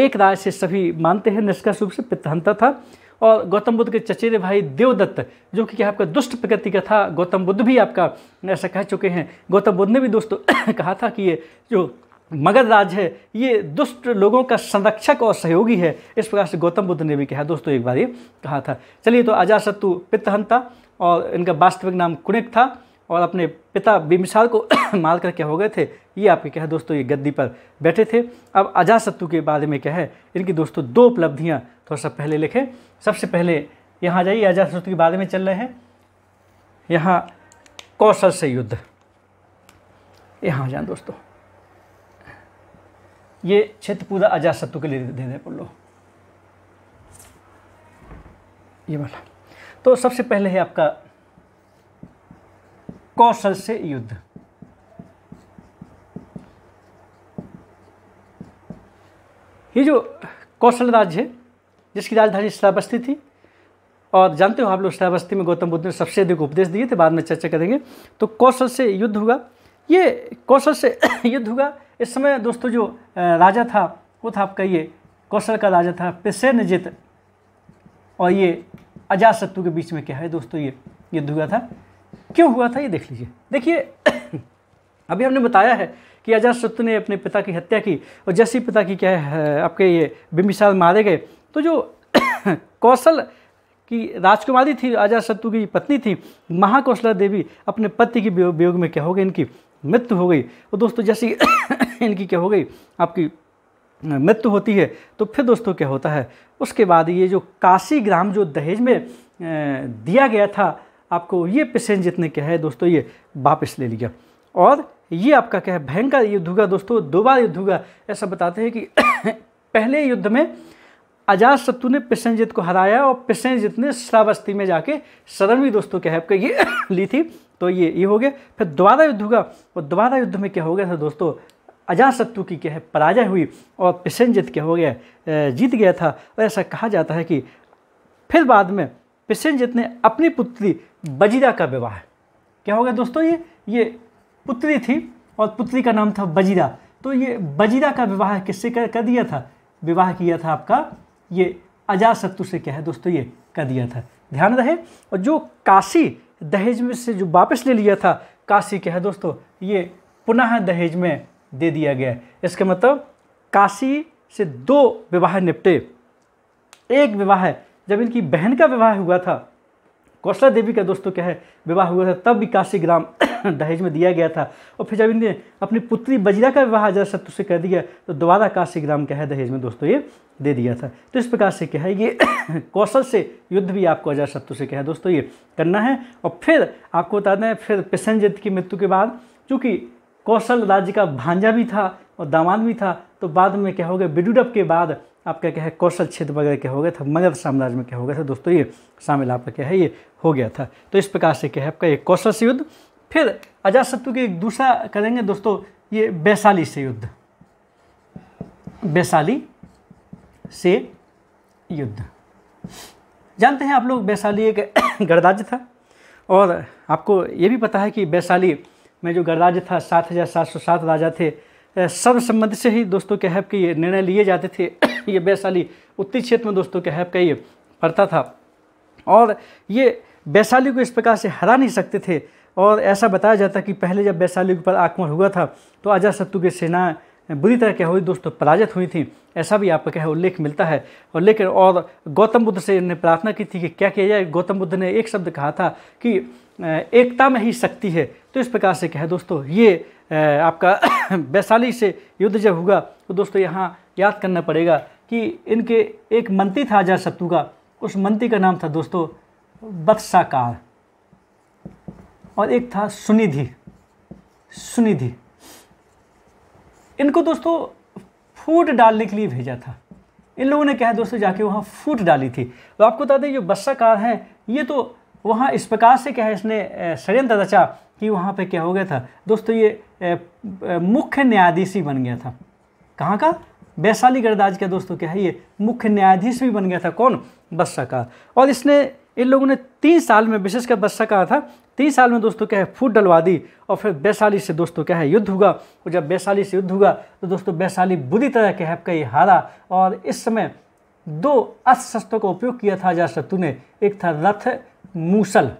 एक राय से सभी मानते हैं निष्कर्ष रूप से पितहंता था और गौतम बुद्ध के चचेरे भाई देवदत्त जो कि क्या आपका दुष्ट प्रकृति का था गौतम बुद्ध भी आपका ऐसा कह चुके हैं गौतम बुद्ध ने भी दोस्तों कहा था कि ये जो मगधराज है ये दुष्ट लोगों का संरक्षक और सहयोगी है इस प्रकार से गौतम बुद्ध ने भी कहा दोस्तों एक बार ये कहा था चलिए तो अजाशत्रु पित्तहन था और इनका वास्तविक नाम कुणिक था और अपने पिता बिम्बिसार को मार करके हो गए थे ये आपके कहे दोस्तों ये गद्दी पर बैठे थे अब अजाशत्रु के बारे में क्या है इनकी दोस्तों दो उपलब्धियाँ थोड़ा सा पहले लिखें सबसे पहले यहाँ जाइए अजाशत्रु के बारे में चल रहे हैं यहाँ कौशल से युद्ध यहाँ जाए दोस्तों ये क्षेत्र पूरा अजात शत्रु के लिए दे दें लो ये वाला तो सबसे पहले है आपका कौशल से युद्ध ये जो कौशल राज्य है जिसकी राजधानी श्रावस्ती थी और जानते हो आप लोग श्रावस्ती में गौतम बुद्ध ने सबसे अधिक उपदेश दिए थे बाद में चर्चा करेंगे तो कौशल से युद्ध हुआ ये कौशल से युद्ध हुआ इस समय दोस्तों जो राजा था वो था आपका ये कौशल का राजा था पिसेनजित और ये अजातशत्रु के बीच में क्या है दोस्तों ये युद्ध हुआ था क्यों हुआ था ये देख लीजिए देखिए अभी हमने बताया है कि अजातशत्रु ने अपने पिता की हत्या की और जैसे पिता की क्या है आपके ये बिम्बिसार मारे गए तो जो कौशल की राजकुमारी थी अजातशत्रु की पत्नी थी महाकौशला देवी अपने पति की वियोग में क्या हो गई इनकी मृत्यु हो गई और दोस्तों जैसी इनकी क्या हो गई आपकी मृत्यु होती है तो फिर दोस्तों क्या होता है उसके बाद ये जो काशी ग्राम जो दहेज में दिया गया था आपको ये पेशेंट ने क्या है दोस्तों ये वापस ले लिया और ये आपका क्या है भयंकर युद्ध होगा दोस्तों दो बार युद्ध होगा ऐसा बताते हैं कि पहले युद्ध में अजात शत्रु ने पेशेंजित को हराया और पेशेंजित ने श्रावस्ती में जाके शरण भी दोस्तों क्या है आपका ये ली थी तो ये ये हो गया फिर द्वारा युद्ध होगा और द्वारा युद्ध में क्या हो गया था दोस्तों अजाशत्रु की क्या है पराजय हुई और पिसेंजित क्या हो गया जीत गया था और ऐसा कहा जाता है कि फिर बाद में पिसेंजित ने अपनी पुत्री बजीरा का विवाह क्या हो गया दोस्तों ये ये पुत्री थी और पुत्री का नाम था बजीरा तो ये बजीरा का विवाह किससे कर, कर दिया था विवाह किया था आपका ये अजाशत्रु से क्या है दोस्तों ये कर दिया था ध्यान रहे और जो काशी दहेज में से जो वापस ले लिया था काशी के है दोस्तों ये पुनः दहेज में दे दिया गया इसका मतलब काशी से दो विवाह निपटे एक विवाह जब इनकी बहन का विवाह हुआ था कौशला देवी का दोस्तों क्या है विवाह हुआ था तब भी काशी ग्राम दहेज में दिया गया था और फिर जब इन्हें अपनी पुत्री बजरा का विवाह अजर शत्रु से कर दिया तो दोबारा काशी ग्राम क्या है दहेज में दोस्तों ये दे दिया था तो इस प्रकार से क्या है ये कौशल से युद्ध भी आपको अजर शत्रु से क्या है दोस्तों ये करना है और फिर आपको बता दें फिर पेशनजित की मृत्यु के बाद चूँकि कौशल राज्य का भांजा भी था और दामाद भी था तो बाद में क्या हो गया बिडुडप के बाद आपका क्या है कौशल क्षेत्र वगैरह क्या हो गया तो था मगध साम्राज्य में क्या हो गया तो था दोस्तों ये शामिल आपका क्या है ये हो गया था तो इस प्रकार से क्या है आपका ये कौशल युद्ध फिर अजातशत्रु के एक दूसरा करेंगे दोस्तों ये वैशाली से युद्ध वैशाली से युद्ध जानते हैं आप लोग वैशाली एक गणराज्य था और आपको ये भी पता है कि वैशाली में जो गणराज्य था सात हज़ार सात सौ सात राजा थे सर्वसम्मति से ही दोस्तों के हैब के ये निर्णय लिए जाते थे ये वैशाली उत्तरी क्षेत्र में दोस्तों के हैब का ये पड़ता था और ये वैशाली को इस प्रकार से हरा नहीं सकते थे और ऐसा बताया जाता है कि पहले जब वैशाली के ऊपर आक्रमण हुआ था तो अजातशत्रु की सेना बुरी तरह क्या हुई दोस्तों पराजित हुई थी ऐसा भी आपका क्या उल्लेख मिलता है और लेकिन और गौतम बुद्ध से ने प्रार्थना की थी कि क्या किया जाए गौतम बुद्ध ने एक शब्द कहा था कि एकता में ही शक्ति है तो इस प्रकार से क्या है दोस्तों ये आपका वैशाली से युद्ध जब हुआ तो दोस्तों यहाँ याद करना पड़ेगा कि इनके एक मंत्री था अजातशत्रु का उस मंत्री का नाम था दोस्तों बत्साकार और एक था सुनिधि सुनिधि इनको दोस्तों फूट डालने के लिए भेजा था इन लोगों ने क्या है दोस्तों जाके वहाँ फूट डाली थी तो आपको बता दें जो बस्साकार हैं ये तो वहाँ इस प्रकार से क्या है इसने षडयंत्र रचा कि वहाँ पे क्या हो गया था दोस्तों ये मुख्य न्यायाधीश ही बन गया था कहाँ का वैशाली गणराज का दोस्तों क्या है ये मुख्य न्यायाधीश भी बन गया था कौन बस्सा का और इसने इन लोगों ने तीन साल में विशेषकर बस्सा कहा था तीस साल में दोस्तों क्या है फूट डलवा दी और फिर वैशाली से दोस्तों क्या है युद्ध हुआ और जब वैशाली से युद्ध हुआ तो दोस्तों वैशाली बुरी तरह के हैपका ये हारा और इस समय दो अस्त्र का उपयोग किया था शत्रु ने एक था रथ मूसल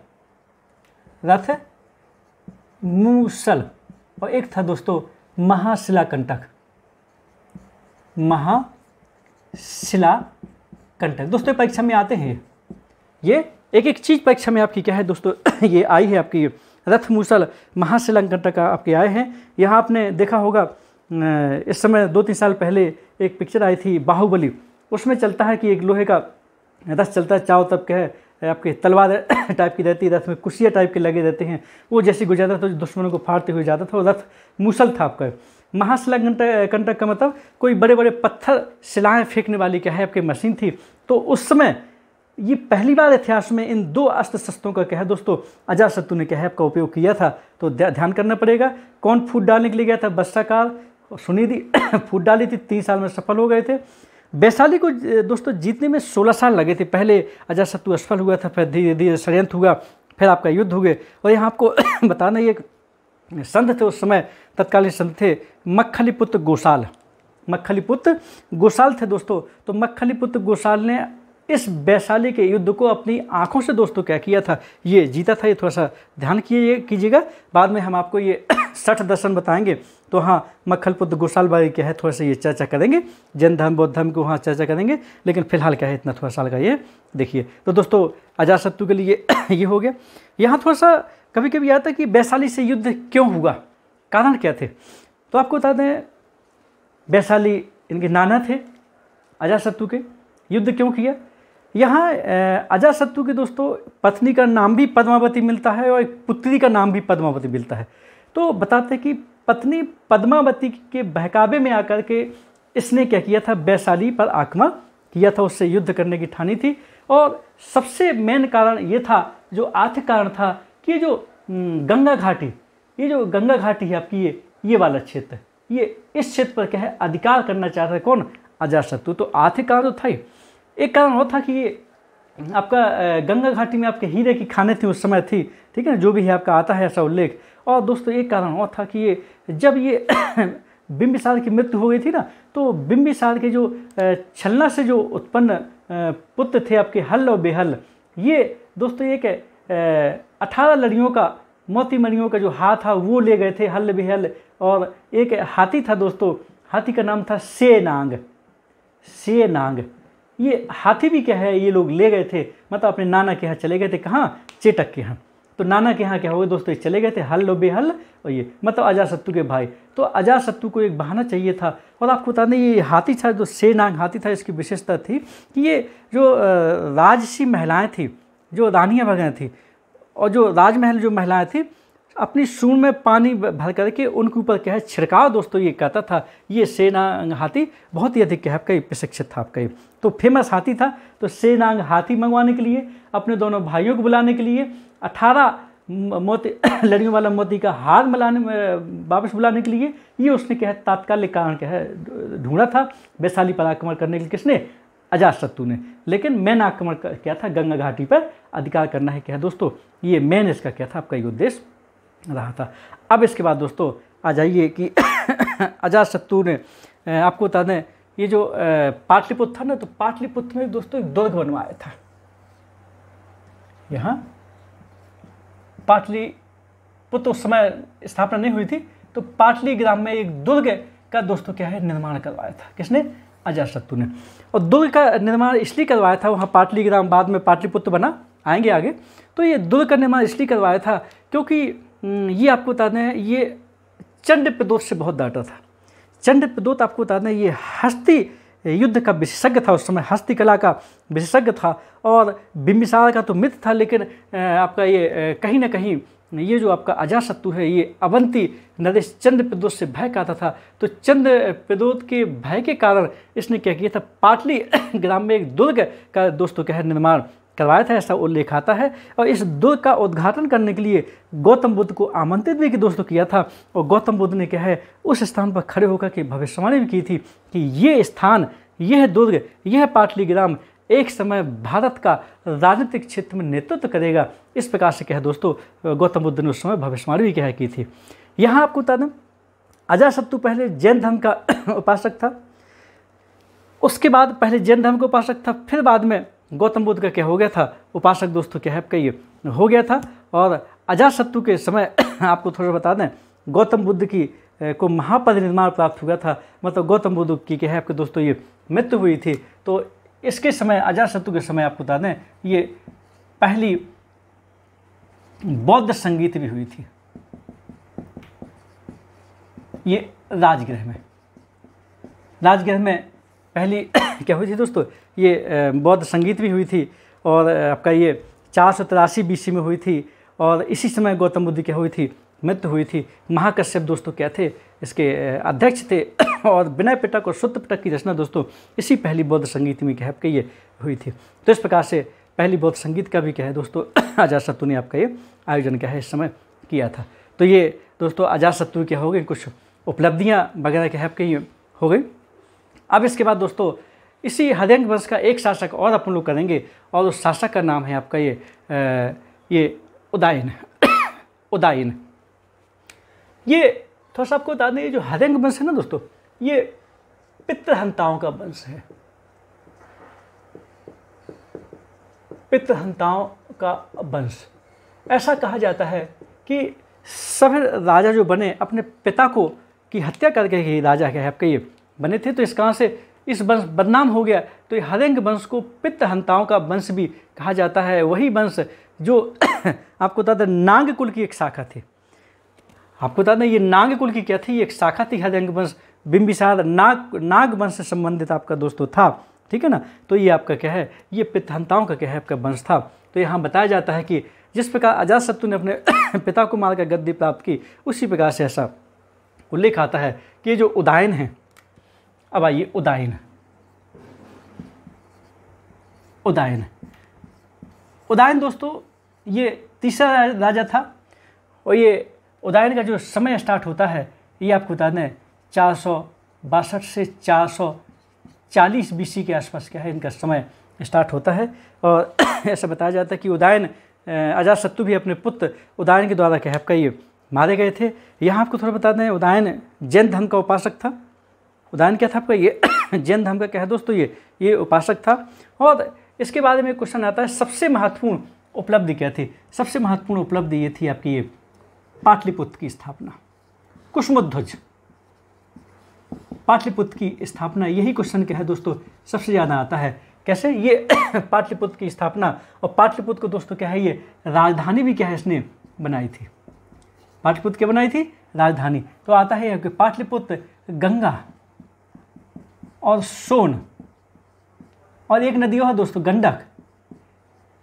रथ मूसल और एक था दोस्तों महाशिला कंटक महाशिला कंटक दोस्तों परीक्षा में आते हैं ये एक एक चीज़ परीक्षा में आपकी क्या है दोस्तों ये आई है आपकी रथ मूसल महाश्रीलंकन का आपके आए हैं यहाँ आपने देखा होगा इस समय दो तीन साल पहले एक पिक्चर आई थी बाहुबली उसमें चलता है कि एक लोहे का रथ चलता है चाव तब क्या है आपके तलवार टाइप की रहती है रथ में कुशिया टाइप के लगे रहते हैं वो जैसे गुजरता तो दुश्मनों को फाड़ते हुए जाता था वो रथ मूसल था आपका महाशिला कंटक का मतलब कोई बड़े बड़े पत्थर शिलाएँ फेंकने वाली क्या है आपकी मशीन थी तो उस समय ये पहली बार इतिहास में इन दो अस्त्र शस्त्रों का क्या दोस्तों अजाशत्रु ने क्या का आपका उपयोग किया था तो ध्यान करना पड़ेगा कौन फूट डालने के लिए गया था बस्साकार सुनिधि फूट डाली थी तीन साल में सफल हो गए थे वैशाली को दोस्तों जीतने में सोलह साल लगे थे पहले अजाशत्रु असफल हुआ था फिर धीरे धीरे षडयंत्र हुआ फिर आपका युद्ध हो गए और यहाँ आपको बताना ये संत थे उस समय तत्कालीन संत थे मक्खलीपुत्र गोसाल मक्खलीपुत्र गोसाल थे दोस्तों तो मक्खलीपुत्र गोसाल ने इस वैशाली के युद्ध को अपनी आंखों से दोस्तों क्या किया था ये जीता था ये थोड़ा सा ध्यान किए कीजिएगा बाद में हम आपको ये सठ दर्शन बताएंगे तो हाँ मक्खलपुत्र गोसाल बाई क्या है थोड़ा सा ये चर्चा करेंगे जैन धर्म बौद्ध धर्म को वहाँ चर्चा करेंगे लेकिन फिलहाल क्या है इतना थोड़ा साल का ये देखिए तो दोस्तों आजाद के लिए ये हो गया यहाँ थोड़ा सा कभी कभी आता कि वैशाली से युद्ध क्यों हुआ कारण क्या थे तो आपको बता दें वैशाली इनके नाना थे अजातशत्रु के युद्ध क्यों किया यहाँ अजाशत्रु के दोस्तों पत्नी का नाम भी पद्मावती मिलता है और एक पुत्री का नाम भी पद्मावती मिलता है तो बताते हैं कि पत्नी पद्मावती के बहकावे में आकर के इसने क्या किया था वैशाली पर आक्रमण किया था उससे युद्ध करने की ठानी थी और सबसे मेन कारण ये था जो आर्थिक कारण था कि जो गंगा घाटी ये जो गंगा घाटी है आपकी ये ये वाला क्षेत्र ये इस क्षेत्र पर क्या है अधिकार करना चाहता है कौन अजाशत्रु तो आर्थिक कारण तो था ही एक कारण और था कि आपका गंगा घाटी में आपके हीरे की खाने थी उस समय थी ठीक है ना जो भी है आपका आता है ऐसा उल्लेख और दोस्तों एक कारण और था कि ये जब ये बिंबिसार की मृत्यु हो गई थी ना तो बिंबिसार के जो छलना से जो उत्पन्न पुत्र थे आपके हल और बेहल ये दोस्तों एक अठारह लड़ियों का मोती मणियों का जो हाथ था वो ले गए थे हल बेहल और एक हाथी था दोस्तों हाथी का नाम था से नांग से नांग ये हाथी भी क्या है ये लोग ले गए थे मतलब अपने नाना के यहाँ चले गए थे कहाँ चेटक के यहाँ तो नाना के यहाँ क्या हो दोस्तों ये चले गए थे हल लो बेहल और ये मतलब अजा सत्तू के भाई तो अजा सत्तू को एक बहाना चाहिए था और आपको बता दें ये हाथी था जो सेनांग हाथी था इसकी विशेषता थी कि ये जो राजसी महिलाएँ थी जो रानियाँ वगैरह थी और जो राजमहल जो महिलाएँ थी अपनी सूंड में पानी भर करके उनके ऊपर क्या है छिड़काव दोस्तों ये कहता था ये सेनांग हाथी बहुत ही अधिक क्या है प्रशिक्षित था आपका तो फेमस हाथी था तो सेनांग हाथी मंगवाने के लिए अपने दोनों भाइयों को बुलाने के लिए अठारह मोती लड़ियों वाला मोती का हार मिलाने में वापस बुलाने के लिए ये उसने क्या है तात्कालिक कारण क्या है ढूंढा था वैशाली पर आक्रमण करने के लिए किसने अजातशत्रु ने लेकिन मैन आक्रमण क्या था गंगा घाटी पर अधिकार करना है क्या है दोस्तों ये मैन इसका क्या था आपका ये उद्देश्य रहा था अब इसके बाद दोस्तों आ जाइए कि अजात शत्रु ने आपको बता दें ये जो पाटलिपुत्र था ना तो पाटलिपुत्र में दोस्तों एक दुर्ग बनवाया था यहाँ पाटलिपुत्र उस समय स्थापना नहीं हुई थी तो पाटली ग्राम में एक दुर्ग का दोस्तों क्या है निर्माण करवाया था किसने शत्रु ने और दुर्ग का निर्माण इसलिए करवाया था वहाँ पाटली ग्राम बाद में पाटलिपुत्र बना आएंगे आगे तो ये दुर्ग का निर्माण इसलिए करवाया था क्योंकि हम्म, ये आपको बता दें ये चंड प्रदोत से बहुत डांटा था चंड प्रदोत आपको बताते हैं ये हस्ती युद्ध का विशेषज्ञ था उस समय हस्ती कला का विशेषज्ञ था और बिम्बिसार का तो मित्र था लेकिन आपका ये कहीं ना कहीं ये जो आपका अजाशत्रु है ये अवंती नरेश चंद्र प्रदोत से भय कहता था तो चंद्र प्रदोत के भय के कारण इसने क्या किया था पाटली ग्राम में एक दुर्ग का दोस्तों क्या है निर्माण करवाया था ऐसा उल्लेख आता है और इस दुर्ग का उद्घाटन करने के लिए गौतम बुद्ध को आमंत्रित भी कि दोस्तों किया था और गौतम बुद्ध ने क्या है उस स्थान पर खड़े होकर के भविष्यवाणी भी की थी कि ये स्थान यह दुर्ग यह पाटली ग्राम एक समय भारत का राजनीतिक क्षेत्र में नेतृत्व करेगा इस प्रकार से क्या है दोस्तों गौतम बुद्ध ने उस समय भविष्यवाणी भी क्या की थी यहाँ आपको बता दें अजय सत्तू पहले जैन धर्म का उपासक था उसके बाद पहले जैन धर्म का उपासक था फिर बाद में गौतम बुद्ध का क्या हो गया था उपासक दोस्तों क्या है आपका ये हो गया था और अजातशत्रु के समय आपको थोड़ा बता दें गौतम बुद्ध की को महापद निर्माण प्राप्त हुआ था मतलब गौतम बुद्ध की क्या है आपके दोस्तों ये मृत्यु हुई थी तो इसके समय अजातशत्रु के समय आपको बता दें ये पहली बौद्ध संगीत भी हुई थी ये राजगृह में राजगृह में पहली क्या हुई थी दोस्तों ये बौद्ध संगीत भी हुई थी और आपका ये चार सौ तिरासी बीस में हुई थी और इसी समय गौतम बुद्ध की हुई थी मृत्यु हुई थी महाकश्यप दोस्तों क्या थे इसके अध्यक्ष थे और बिना पिटक और शुद्ध पिटक की रचना दोस्तों इसी पहली बौद्ध संगीत में कह के आपका ये हुई थी तो इस प्रकार से पहली बौद्ध संगीत का भी क्या है दोस्तों आजाद ने आपका ये आयोजन क्या है इस समय किया था तो ये दोस्तों आजाद सत्तू क्या हो गए कुछ उपलब्धियाँ वगैरह क्या है आपके ये हो गई अब इसके बाद दोस्तों इसी हरियंग वंश का एक शासक और अपन लोग करेंगे और उस शासक का नाम है आपका ये आ, ये उदायन उदायन ये थोड़ा सा आपको बता दें ये जो हरियंग वंश है ना दोस्तों ये पितृहंताओं का वंश है पितृहंताओं का वंश ऐसा कहा जाता है कि सभी राजा जो बने अपने पिता को की हत्या करके ही राजा क्या है आपके ये बने थे तो इस कारण से इस वंश बदनाम हो गया तो हरंग वंश को पित्तहंताओं का वंश भी कहा जाता है वही वंश जो आपको बता दें नांग कुल की एक शाखा थी आपको बता दें ये नाग कुल की क्या थी एक शाखा थी हरंग वंश बिंबिसार नाग नाग वंश से संबंधित आपका दोस्तों था ठीक है ना तो ये आपका क्या है ये पित्तहंताओं का क्या है आपका वंश था तो यहाँ बताया जाता है कि जिस प्रकार अजात शत्रु ने अपने पिता को मारकर गद्दी प्राप्त की उसी प्रकार से ऐसा उल्लेख आता है कि जो उदायन है अब आइए उदायन उदायन उदायन दोस्तों ये तीसरा राजा था और ये उदायन का जो समय स्टार्ट होता है ये आपको बता दें चार सौ बासठ से चार सौ चालीस बीसी के आसपास क्या है इनका समय स्टार्ट होता है और ऐसा बताया जाता है कि उदायन अजातशत्रु भी अपने पुत्र उदायन के द्वारा क्या है आपका ये मारे गए थे यहाँ आपको थोड़ा बता दें उदायन जैन धर्म का उपासक था उदाहरण क्या था आपका ये जैन धर्म का क्या है दोस्तों ये ये उपासक था और इसके बाद में क्वेश्चन आता है सबसे महत्वपूर्ण उपलब्धि क्या थी सबसे महत्वपूर्ण उपलब्धि ये थी आपकी ये पाटलिपुत्र की स्थापना कुष्मध्वज पाटलिपुत्र की स्थापना यही क्वेश्चन क्या है दोस्तों सबसे ज़्यादा आता है कैसे ये पाटलिपुत्र की स्थापना और पाटलिपुत्र को दोस्तों क्या है ये राजधानी भी क्या है इसने बनाई थी पाटलिपुत्र क्या बनाई थी राजधानी तो आता है पाटलिपुत्र गंगा और सोन और एक नदी और दोस्तों गंडक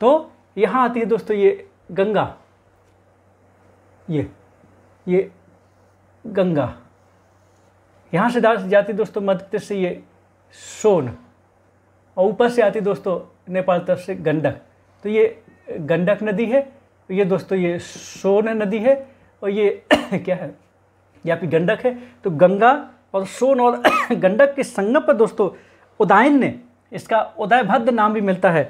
तो यहां आती है दोस्तों ये गंगा ये ये गंगा यहां से जाती दोस्तों मध्य प्रदेश से ये सोन और ऊपर से आती दोस्तों नेपाल तरफ से गंडक तो ये गंडक नदी है ये दोस्तों ये सोन नदी है और ये क्या है यहाँ पे गंडक है तो गंगा और सोन और गंडक के संगम पर दोस्तों उदयन ने इसका उदयभद्र नाम भी मिलता है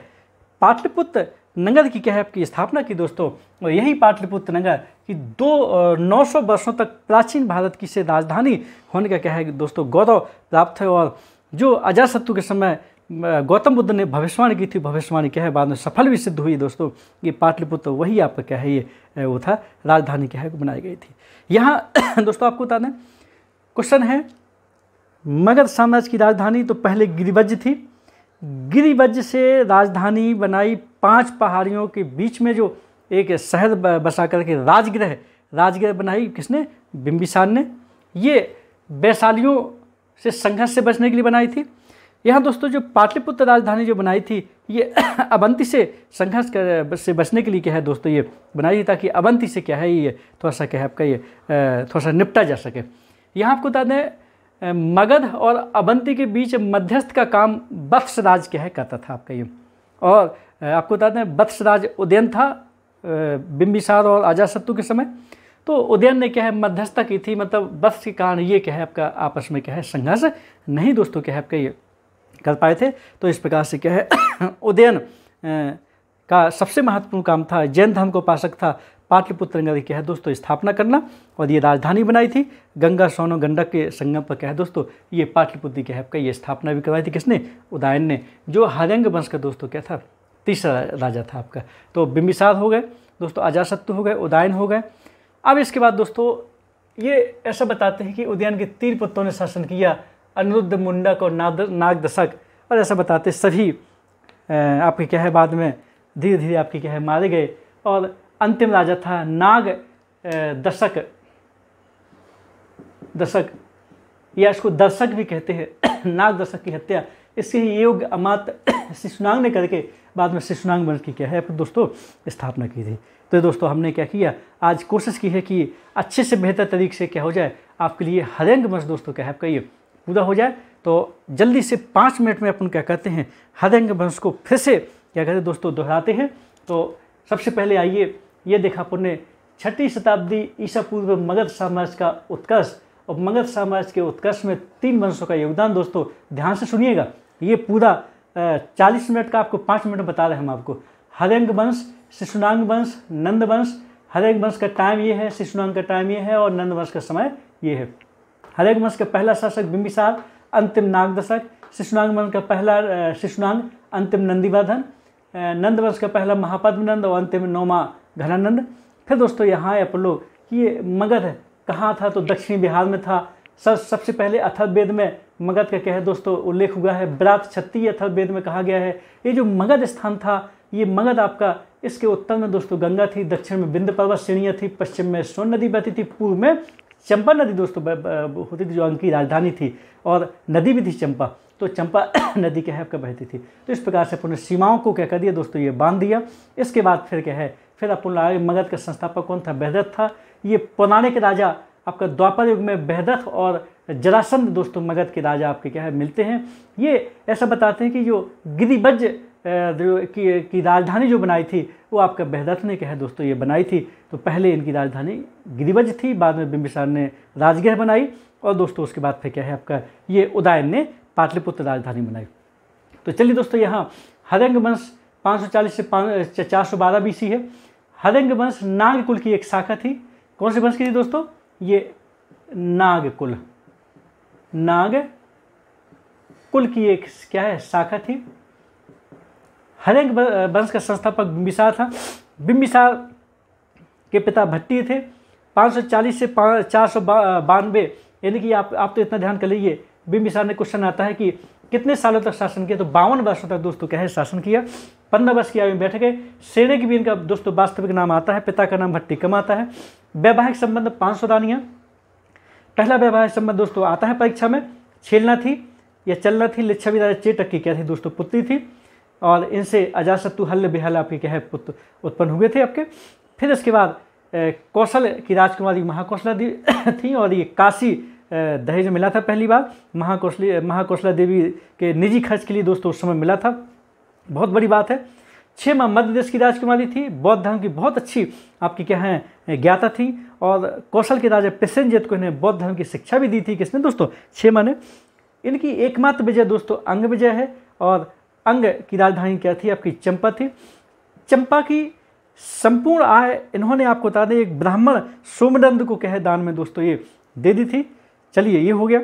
पाटलिपुत्र नगर की क्या है आपकी स्थापना की दोस्तों और यही पाटलिपुत्र नगर की दो नौ सौ वर्षों तक प्राचीन भारत की से राजधानी होने का क्या है दोस्तों गौरव प्राप्त है और जो अजातशत्रु के समय गौतम बुद्ध ने भविष्यवाणी की थी भविष्यवाणी क्या है बाद में सफल भी सिद्ध हुई दोस्तों ये पाटलिपुत्र वही आपका क्या है ये वो था राजधानी क्या है बनाई गई थी यहाँ दोस्तों आपको बता दें क्वेश्चन है मगध साम्राज्य की राजधानी तो पहले गिरिवज थी गिरिवज से राजधानी बनाई पांच पहाड़ियों के बीच में जो एक शहर बसा करके राजगृह राजगृह बनाई किसने बिम्बिसान ने ये वैशालियों से संघर्ष से बचने के लिए बनाई थी यहाँ दोस्तों जो पाटलिपुत्र राजधानी जो बनाई थी ये अवंती से संघर्ष कर से बचने के लिए क्या है दोस्तों ये बनाई थी ताकि अवंती से क्या है ये थोड़ा सा क्या है आपका ये थोड़ा सा निपटा जा सके यहाँ आपको बता दें मगध और अवंती के बीच मध्यस्थ का काम बत्सराज क्या है करता था आपका ये और आपको बता दें बत्सराज उदयन था बिम्बिसार और अजाशत्रु के समय तो उदयन ने क्या है मध्यस्थता की थी मतलब बस के कारण ये क्या है आपका आपस में क्या है संघर्ष नहीं दोस्तों क्या है आपका ये कर पाए थे तो इस प्रकार से क्या है उदयन का सबसे महत्वपूर्ण काम था जैन धर्म को उपासक था पाटलिपुत्र गंगा की क्या है दोस्तों स्थापना करना और ये राजधानी बनाई थी गंगा सोनो गंडक के संगम पर क्या है दोस्तों ये पाटलिपुत्र की क्या है आपका ये स्थापना भी करवाई थी किसने उदयन ने जो हरंग वंश का दोस्तों क्या था तीसरा राजा था आपका तो बिम्बिसाद हो गए दोस्तों अजाशत्रु हो गए उदयन हो गए अब इसके बाद दोस्तों ये ऐसा बताते हैं कि उदयन के तीन पुत्रों ने शासन किया अनिरुद्ध मुंडक और नाद नागदशक और ऐसा बताते सभी आपके क्या है बाद में धीरे धीरे आपके क्या है मारे गए और अंतिम राजा था नाग दशक दशक या इसको दर्शक भी कहते हैं नाग दशक की हत्या इसके ही योग अमात शिशुनांग ने करके बाद में शिशुनांग वंश की क्या है अपने दोस्तों स्थापना की थी तो दोस्तों हमने क्या किया आज कोशिश की है कि अच्छे से बेहतर तरीके से क्या हो जाए आपके लिए हरिंग वंश दोस्तों क्या है आपका ये पूरा हो जाए तो जल्दी से पाँच मिनट में अपन क्या करते हैं हरिंग वंश को फिर से क्या कहते हैं दोस्तों दोहराते हैं तो सबसे पहले आइए ये देखा पुण्य छठी शताब्दी ईसा पूर्व मगध साम्राज्य का उत्कर्ष और मगध साम्राज्य के उत्कर्ष में तीन वंशों का योगदान दोस्तों ध्यान से सुनिएगा ये पूरा चालीस मिनट का आपको पाँच मिनट बता रहे हैं हम आपको हरेंग वंश शिशुनांग वंश नंद वंश हरेक वंश का टाइम ये है शिशुनांग का टाइम ये है और नंद वंश का समय ये है हरेक वंश का पहला शासक बिंबिसार अंतिम नागदशक शिशुनांग वंश का पहला शिशुनांग अंतिम नंदीवर्धन नंद वंश का पहला महापद्मनंद और अंतिम नौमा घनानंद फिर दोस्तों यहाँ आए लोग कि ये मगध कहाँ था तो दक्षिणी बिहार में था सर सबसे पहले अथर्वेद में मगध का क्या है दोस्तों उल्लेख हुआ है बरात छत्ती अथर्वेद में कहा गया है ये जो मगध स्थान था ये मगध आपका इसके उत्तर में दोस्तों गंगा थी दक्षिण में बिंद पर्वत श्रेणियाँ थी पश्चिम में सोन नदी बहती थी पूर्व में चंपा नदी दोस्तों होती थी जो अंग की राजधानी थी और नदी भी थी चंपा तो चंपा नदी क्या है आपका बहती थी तो इस प्रकार से अपने सीमाओं को क्या कर दिया दोस्तों ये बांध दिया इसके बाद फिर क्या है फिर आप लाए मगध का संस्थापक कौन था बेहदत था ये पुराने के राजा आपका द्वापर युग में बेहदत और जरासंध दोस्तों मगध के राजा आपके क्या है मिलते हैं ये ऐसा बताते हैं कि जो गिरिबज की, की राजधानी जो बनाई थी वो आपका बेहदत ने क्या है दोस्तों ये बनाई थी तो पहले इनकी राजधानी गिरिबज थी बाद में बिम्बिसार ने राजगृह बनाई और दोस्तों उसके बाद फिर क्या है आपका ये उदयन ने पाटलिपुत्र राजधानी बनाई तो चलिए दोस्तों यहाँ हरंग वंश 540 से पाँच चार सौ बारह सी है हदंग वंश नाग कुल की एक शाखा थी कौन से वंश की थी दोस्तों ये नाग कुल नाग कुल की एक क्या है शाखा थी हदंग वंश का संस्थापक बिंबिसार था बिंबिसार के पिता भट्टी थे 540 से चार सौ बानवे यानी कि आप आप तो इतना ध्यान कर लीजिए बिंबिसार ने क्वेश्चन आता है कि कितने सालों तक शासन किया तो बावन वर्षों तक दोस्तों क्या है शासन किया पंद्रह वर्ष की आयु में बैठ गए शेरे की बीन का दोस्तों वास्तविक नाम आता है पिता का नाम भट्टी कम आता है वैवाहिक संबंध पाँच सौ दानियाँ पहला वैवाहिक संबंध दोस्तों आता है परीक्षा में छेलना थी या चलना थी भी राजा चेटक की क्या थी दोस्तों पुत्री थी और इनसे अजाशत्रु हल्ल बेहल आपके क्या है पुत्र उत्पन्न हुए थे आपके फिर इसके बाद कौशल की राजकुमारी महाकौशला थी और ये काशी दहेज मिला था पहली बार महाकौशली महाकौशला देवी के निजी खर्च के लिए दोस्तों उस समय मिला था बहुत बड़ी बात है छः माह मध्य देश की राजकुमारी थी बौद्ध धर्म की बहुत अच्छी आपकी क्या है ज्ञाता थी और कौशल के राजा पिसेंजेत को इन्हें बौद्ध धर्म की शिक्षा भी दी थी किसने दोस्तों छः माह ने इनकी एकमात्र विजय दोस्तों अंग विजय है और अंग की राजधानी क्या थी आपकी चंपा थी चंपा की संपूर्ण आय इन्होंने आपको बता दें एक ब्राह्मण सोमनंद को कहे दान में दोस्तों ये दे दी थी चलिए ये हो गया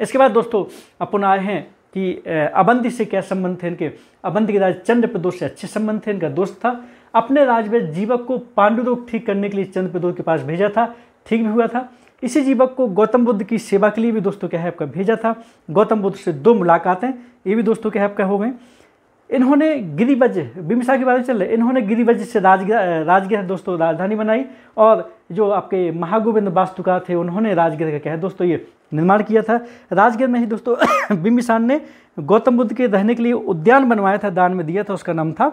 इसके बाद दोस्तों अपन आए हैं कि अबंध से क्या संबंध थे इनके अबंध के राज चंद्रप्रदोष से अच्छे संबंध थे इनका दोस्त था अपने राज में जीवक को रोग ठीक करने के लिए चंद्रप्रदोष के पास भेजा था ठीक भी हुआ था इसी जीवक को गौतम बुद्ध की सेवा के लिए भी दोस्तों क्या है आपका भेजा था गौतम बुद्ध से दो मुलाकातें ये भी दोस्तों क्या है आपका हो गए इन्होंने गिरिवज बिमसा के बारे में चल रहे इन्होंने गिरिवज से राजगीर राजगीर दोस्तों राजधानी बनाई और जो आपके महागोविंद वास्तुकार थे उन्होंने राजगिर का क्या है दोस्तों ये निर्माण किया था राजगिर में ही दोस्तों बिम्बिसान ने गौतम बुद्ध के रहने के लिए उद्यान बनवाया था दान में दिया था उसका नाम था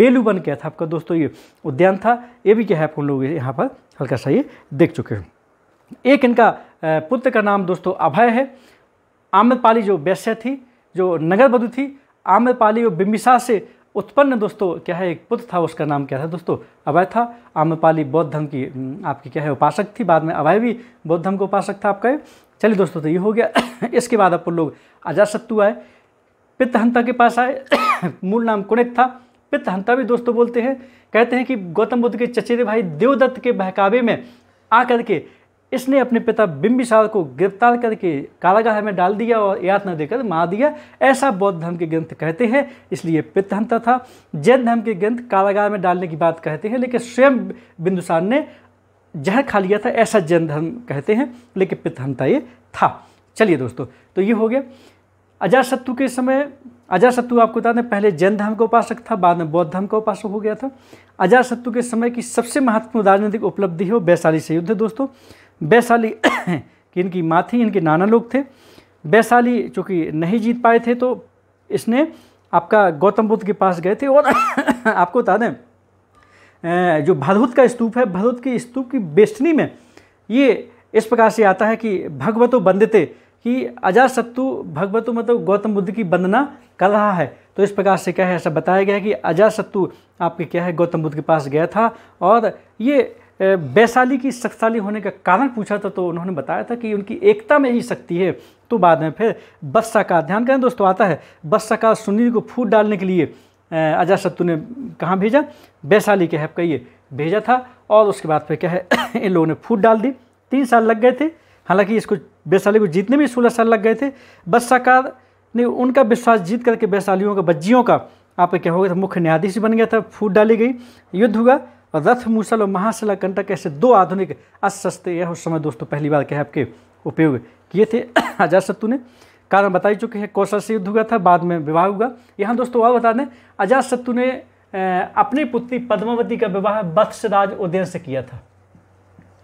बेलूबन क्या था आपका दोस्तों ये उद्यान था ये भी क्या है आप उन लोग यहाँ पर हल्का सा ये देख चुके हैं एक इनका पुत्र का नाम दोस्तों अभय है आम्रपाली जो वैश्य थी जो नगर वधु थी आम्रपाली और बिम्बिसा से उत्पन्न दोस्तों क्या है एक पुत्र था उसका नाम क्या था दोस्तों अवय था आम्रपाली बौद्ध धर्म की आपकी क्या है उपासक थी बाद में अवय भी बौद्ध धर्म का उपासक था आपका चलिए दोस्तों तो ये हो गया इसके बाद आप लोग अजाशत्रु आए पित्तहंता के पास आए मूल नाम कुणित था पित्तहंता भी दोस्तों बोलते हैं कहते हैं कि गौतम बुद्ध के चचेरे भाई देवदत्त के बहकावे में आकर के इसने अपने पिता बिंबिसार को गिरफ्तार करके कारागाह में डाल दिया और यातना देकर मार दिया ऐसा बौद्ध धर्म के ग्रंथ कहते हैं इसलिए पितहंता था जैन धर्म के ग्रंथ कारागार में डालने की बात कहते हैं लेकिन स्वयं बिंदुसार ने जहर खा लिया था ऐसा जैन धर्म कहते हैं लेकिन पितहंता ये था चलिए दोस्तों तो ये हो गया अजातशत्रु के समय अजातशत्रु आपको बता दें पहले जैन धर्म का उपासक था बाद में बौद्ध धर्म का उपासक हो गया था अजातशत्रु के समय की सबसे महत्वपूर्ण राजनीतिक उपलब्धि है वो वैशाली से युद्ध है दोस्तों वैशाली कि इनकी माँ थी इनके नाना लोग थे वैशाली चूँकि नहीं जीत पाए थे तो इसने आपका गौतम बुद्ध के पास गए थे और आपको बता दें जो भदभुत का स्तूप है भदभुत के स्तूप की बेष्टनी में ये इस प्रकार से आता है कि भगवतो बंदते कि अजाशत्रु भगवतो मतलब गौतम बुद्ध की वंदना कर रहा है तो इस प्रकार से क्या है ऐसा बताया गया है कि अजाशत्रु आपके क्या है गौतम बुद्ध के पास गया था और ये वैशाली की शक्तिशाली होने का कारण पूछा था तो उन्होंने बताया था कि उनकी एकता में ही शक्ति है तो बाद में फिर बस्सा का ध्यान करें दोस्तों आता है बस्सा का सुनील को फूट डालने के लिए अजय सत्तू ने कहाँ भेजा वैशाली के हेप का ये भेजा था और उसके बाद फिर क्या है इन लोगों ने फूट डाल दी तीन साल लग गए थे हालांकि इसको वैशाली को जीतने में सोलह साल लग गए थे बस्साकार ने उनका विश्वास जीत करके वैशालियों का बज्जियों का आप क्या हो गया था मुख्य न्यायाधीश बन गया था फूट डाली गई युद्ध हुआ रथ मूसल और महाशिला कंटक ऐसे दो आधुनिक अस्सस्ते यह उस समय दोस्तों पहली बार के आपके उपयोग किए थे हजार ने कारण बताई चुके हैं कौशल से युद्ध हुआ था बाद में विवाह हुआ यहाँ दोस्तों और बता दें अजात ने अपनी पुत्री पद्मावती का विवाह वत्सराज उदयन से किया था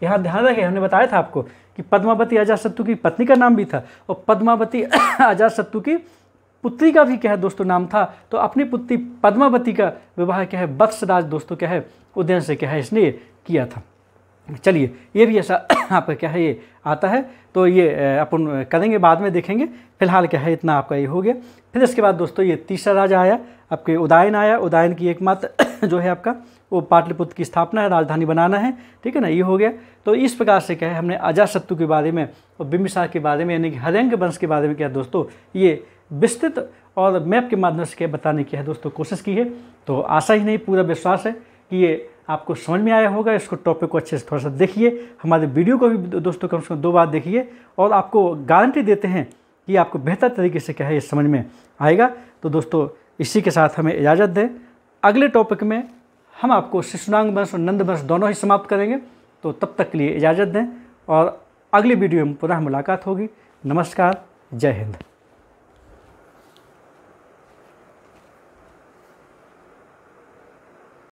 यहाँ ध्यान रखें हमने बताया था आपको कि पद्मावती अजात की पत्नी का नाम भी था और पद्मावती अजात की पुत्री का भी क्या है दोस्तों नाम था तो अपनी पुत्री पद्मावती का विवाह क्या है वत्सराज दोस्तों क्या है उदयन से क्या है इसने किया था चलिए ये भी ऐसा आपका क्या है ये आता है तो ये अपन करेंगे बाद में देखेंगे फिलहाल क्या है इतना आपका ये हो गया फिर इसके बाद दोस्तों ये तीसरा राजा आया आपके उदयन आया उदयन की एकमात्र जो है आपका वो पाटलिपुत्र की स्थापना है राजधानी बनाना है ठीक है ना ये हो गया तो इस प्रकार से क्या है हमने अजाशत्रु के बारे में और बिम्बिसार के बारे में यानी कि हरेंग वंश के बारे में क्या दोस्तों ये विस्तृत और मैप के माध्यम से क्या बताने की है दोस्तों कोशिश की है तो आशा ही नहीं पूरा विश्वास है कि ये आपको समझ में आया होगा इसको टॉपिक को अच्छे से थोड़ा सा देखिए हमारे वीडियो को भी दोस्तों कम से कम दो बार देखिए और आपको गारंटी देते हैं कि आपको बेहतर तरीके से क्या है ये समझ में आएगा तो दोस्तों इसी के साथ हमें इजाज़त दें अगले टॉपिक में हम आपको शिशुनांग वंश और नंद वंश दोनों ही समाप्त करेंगे तो तब तक के लिए इजाज़त दें और अगली वीडियो में पुनः मुलाकात होगी नमस्कार जय हिंद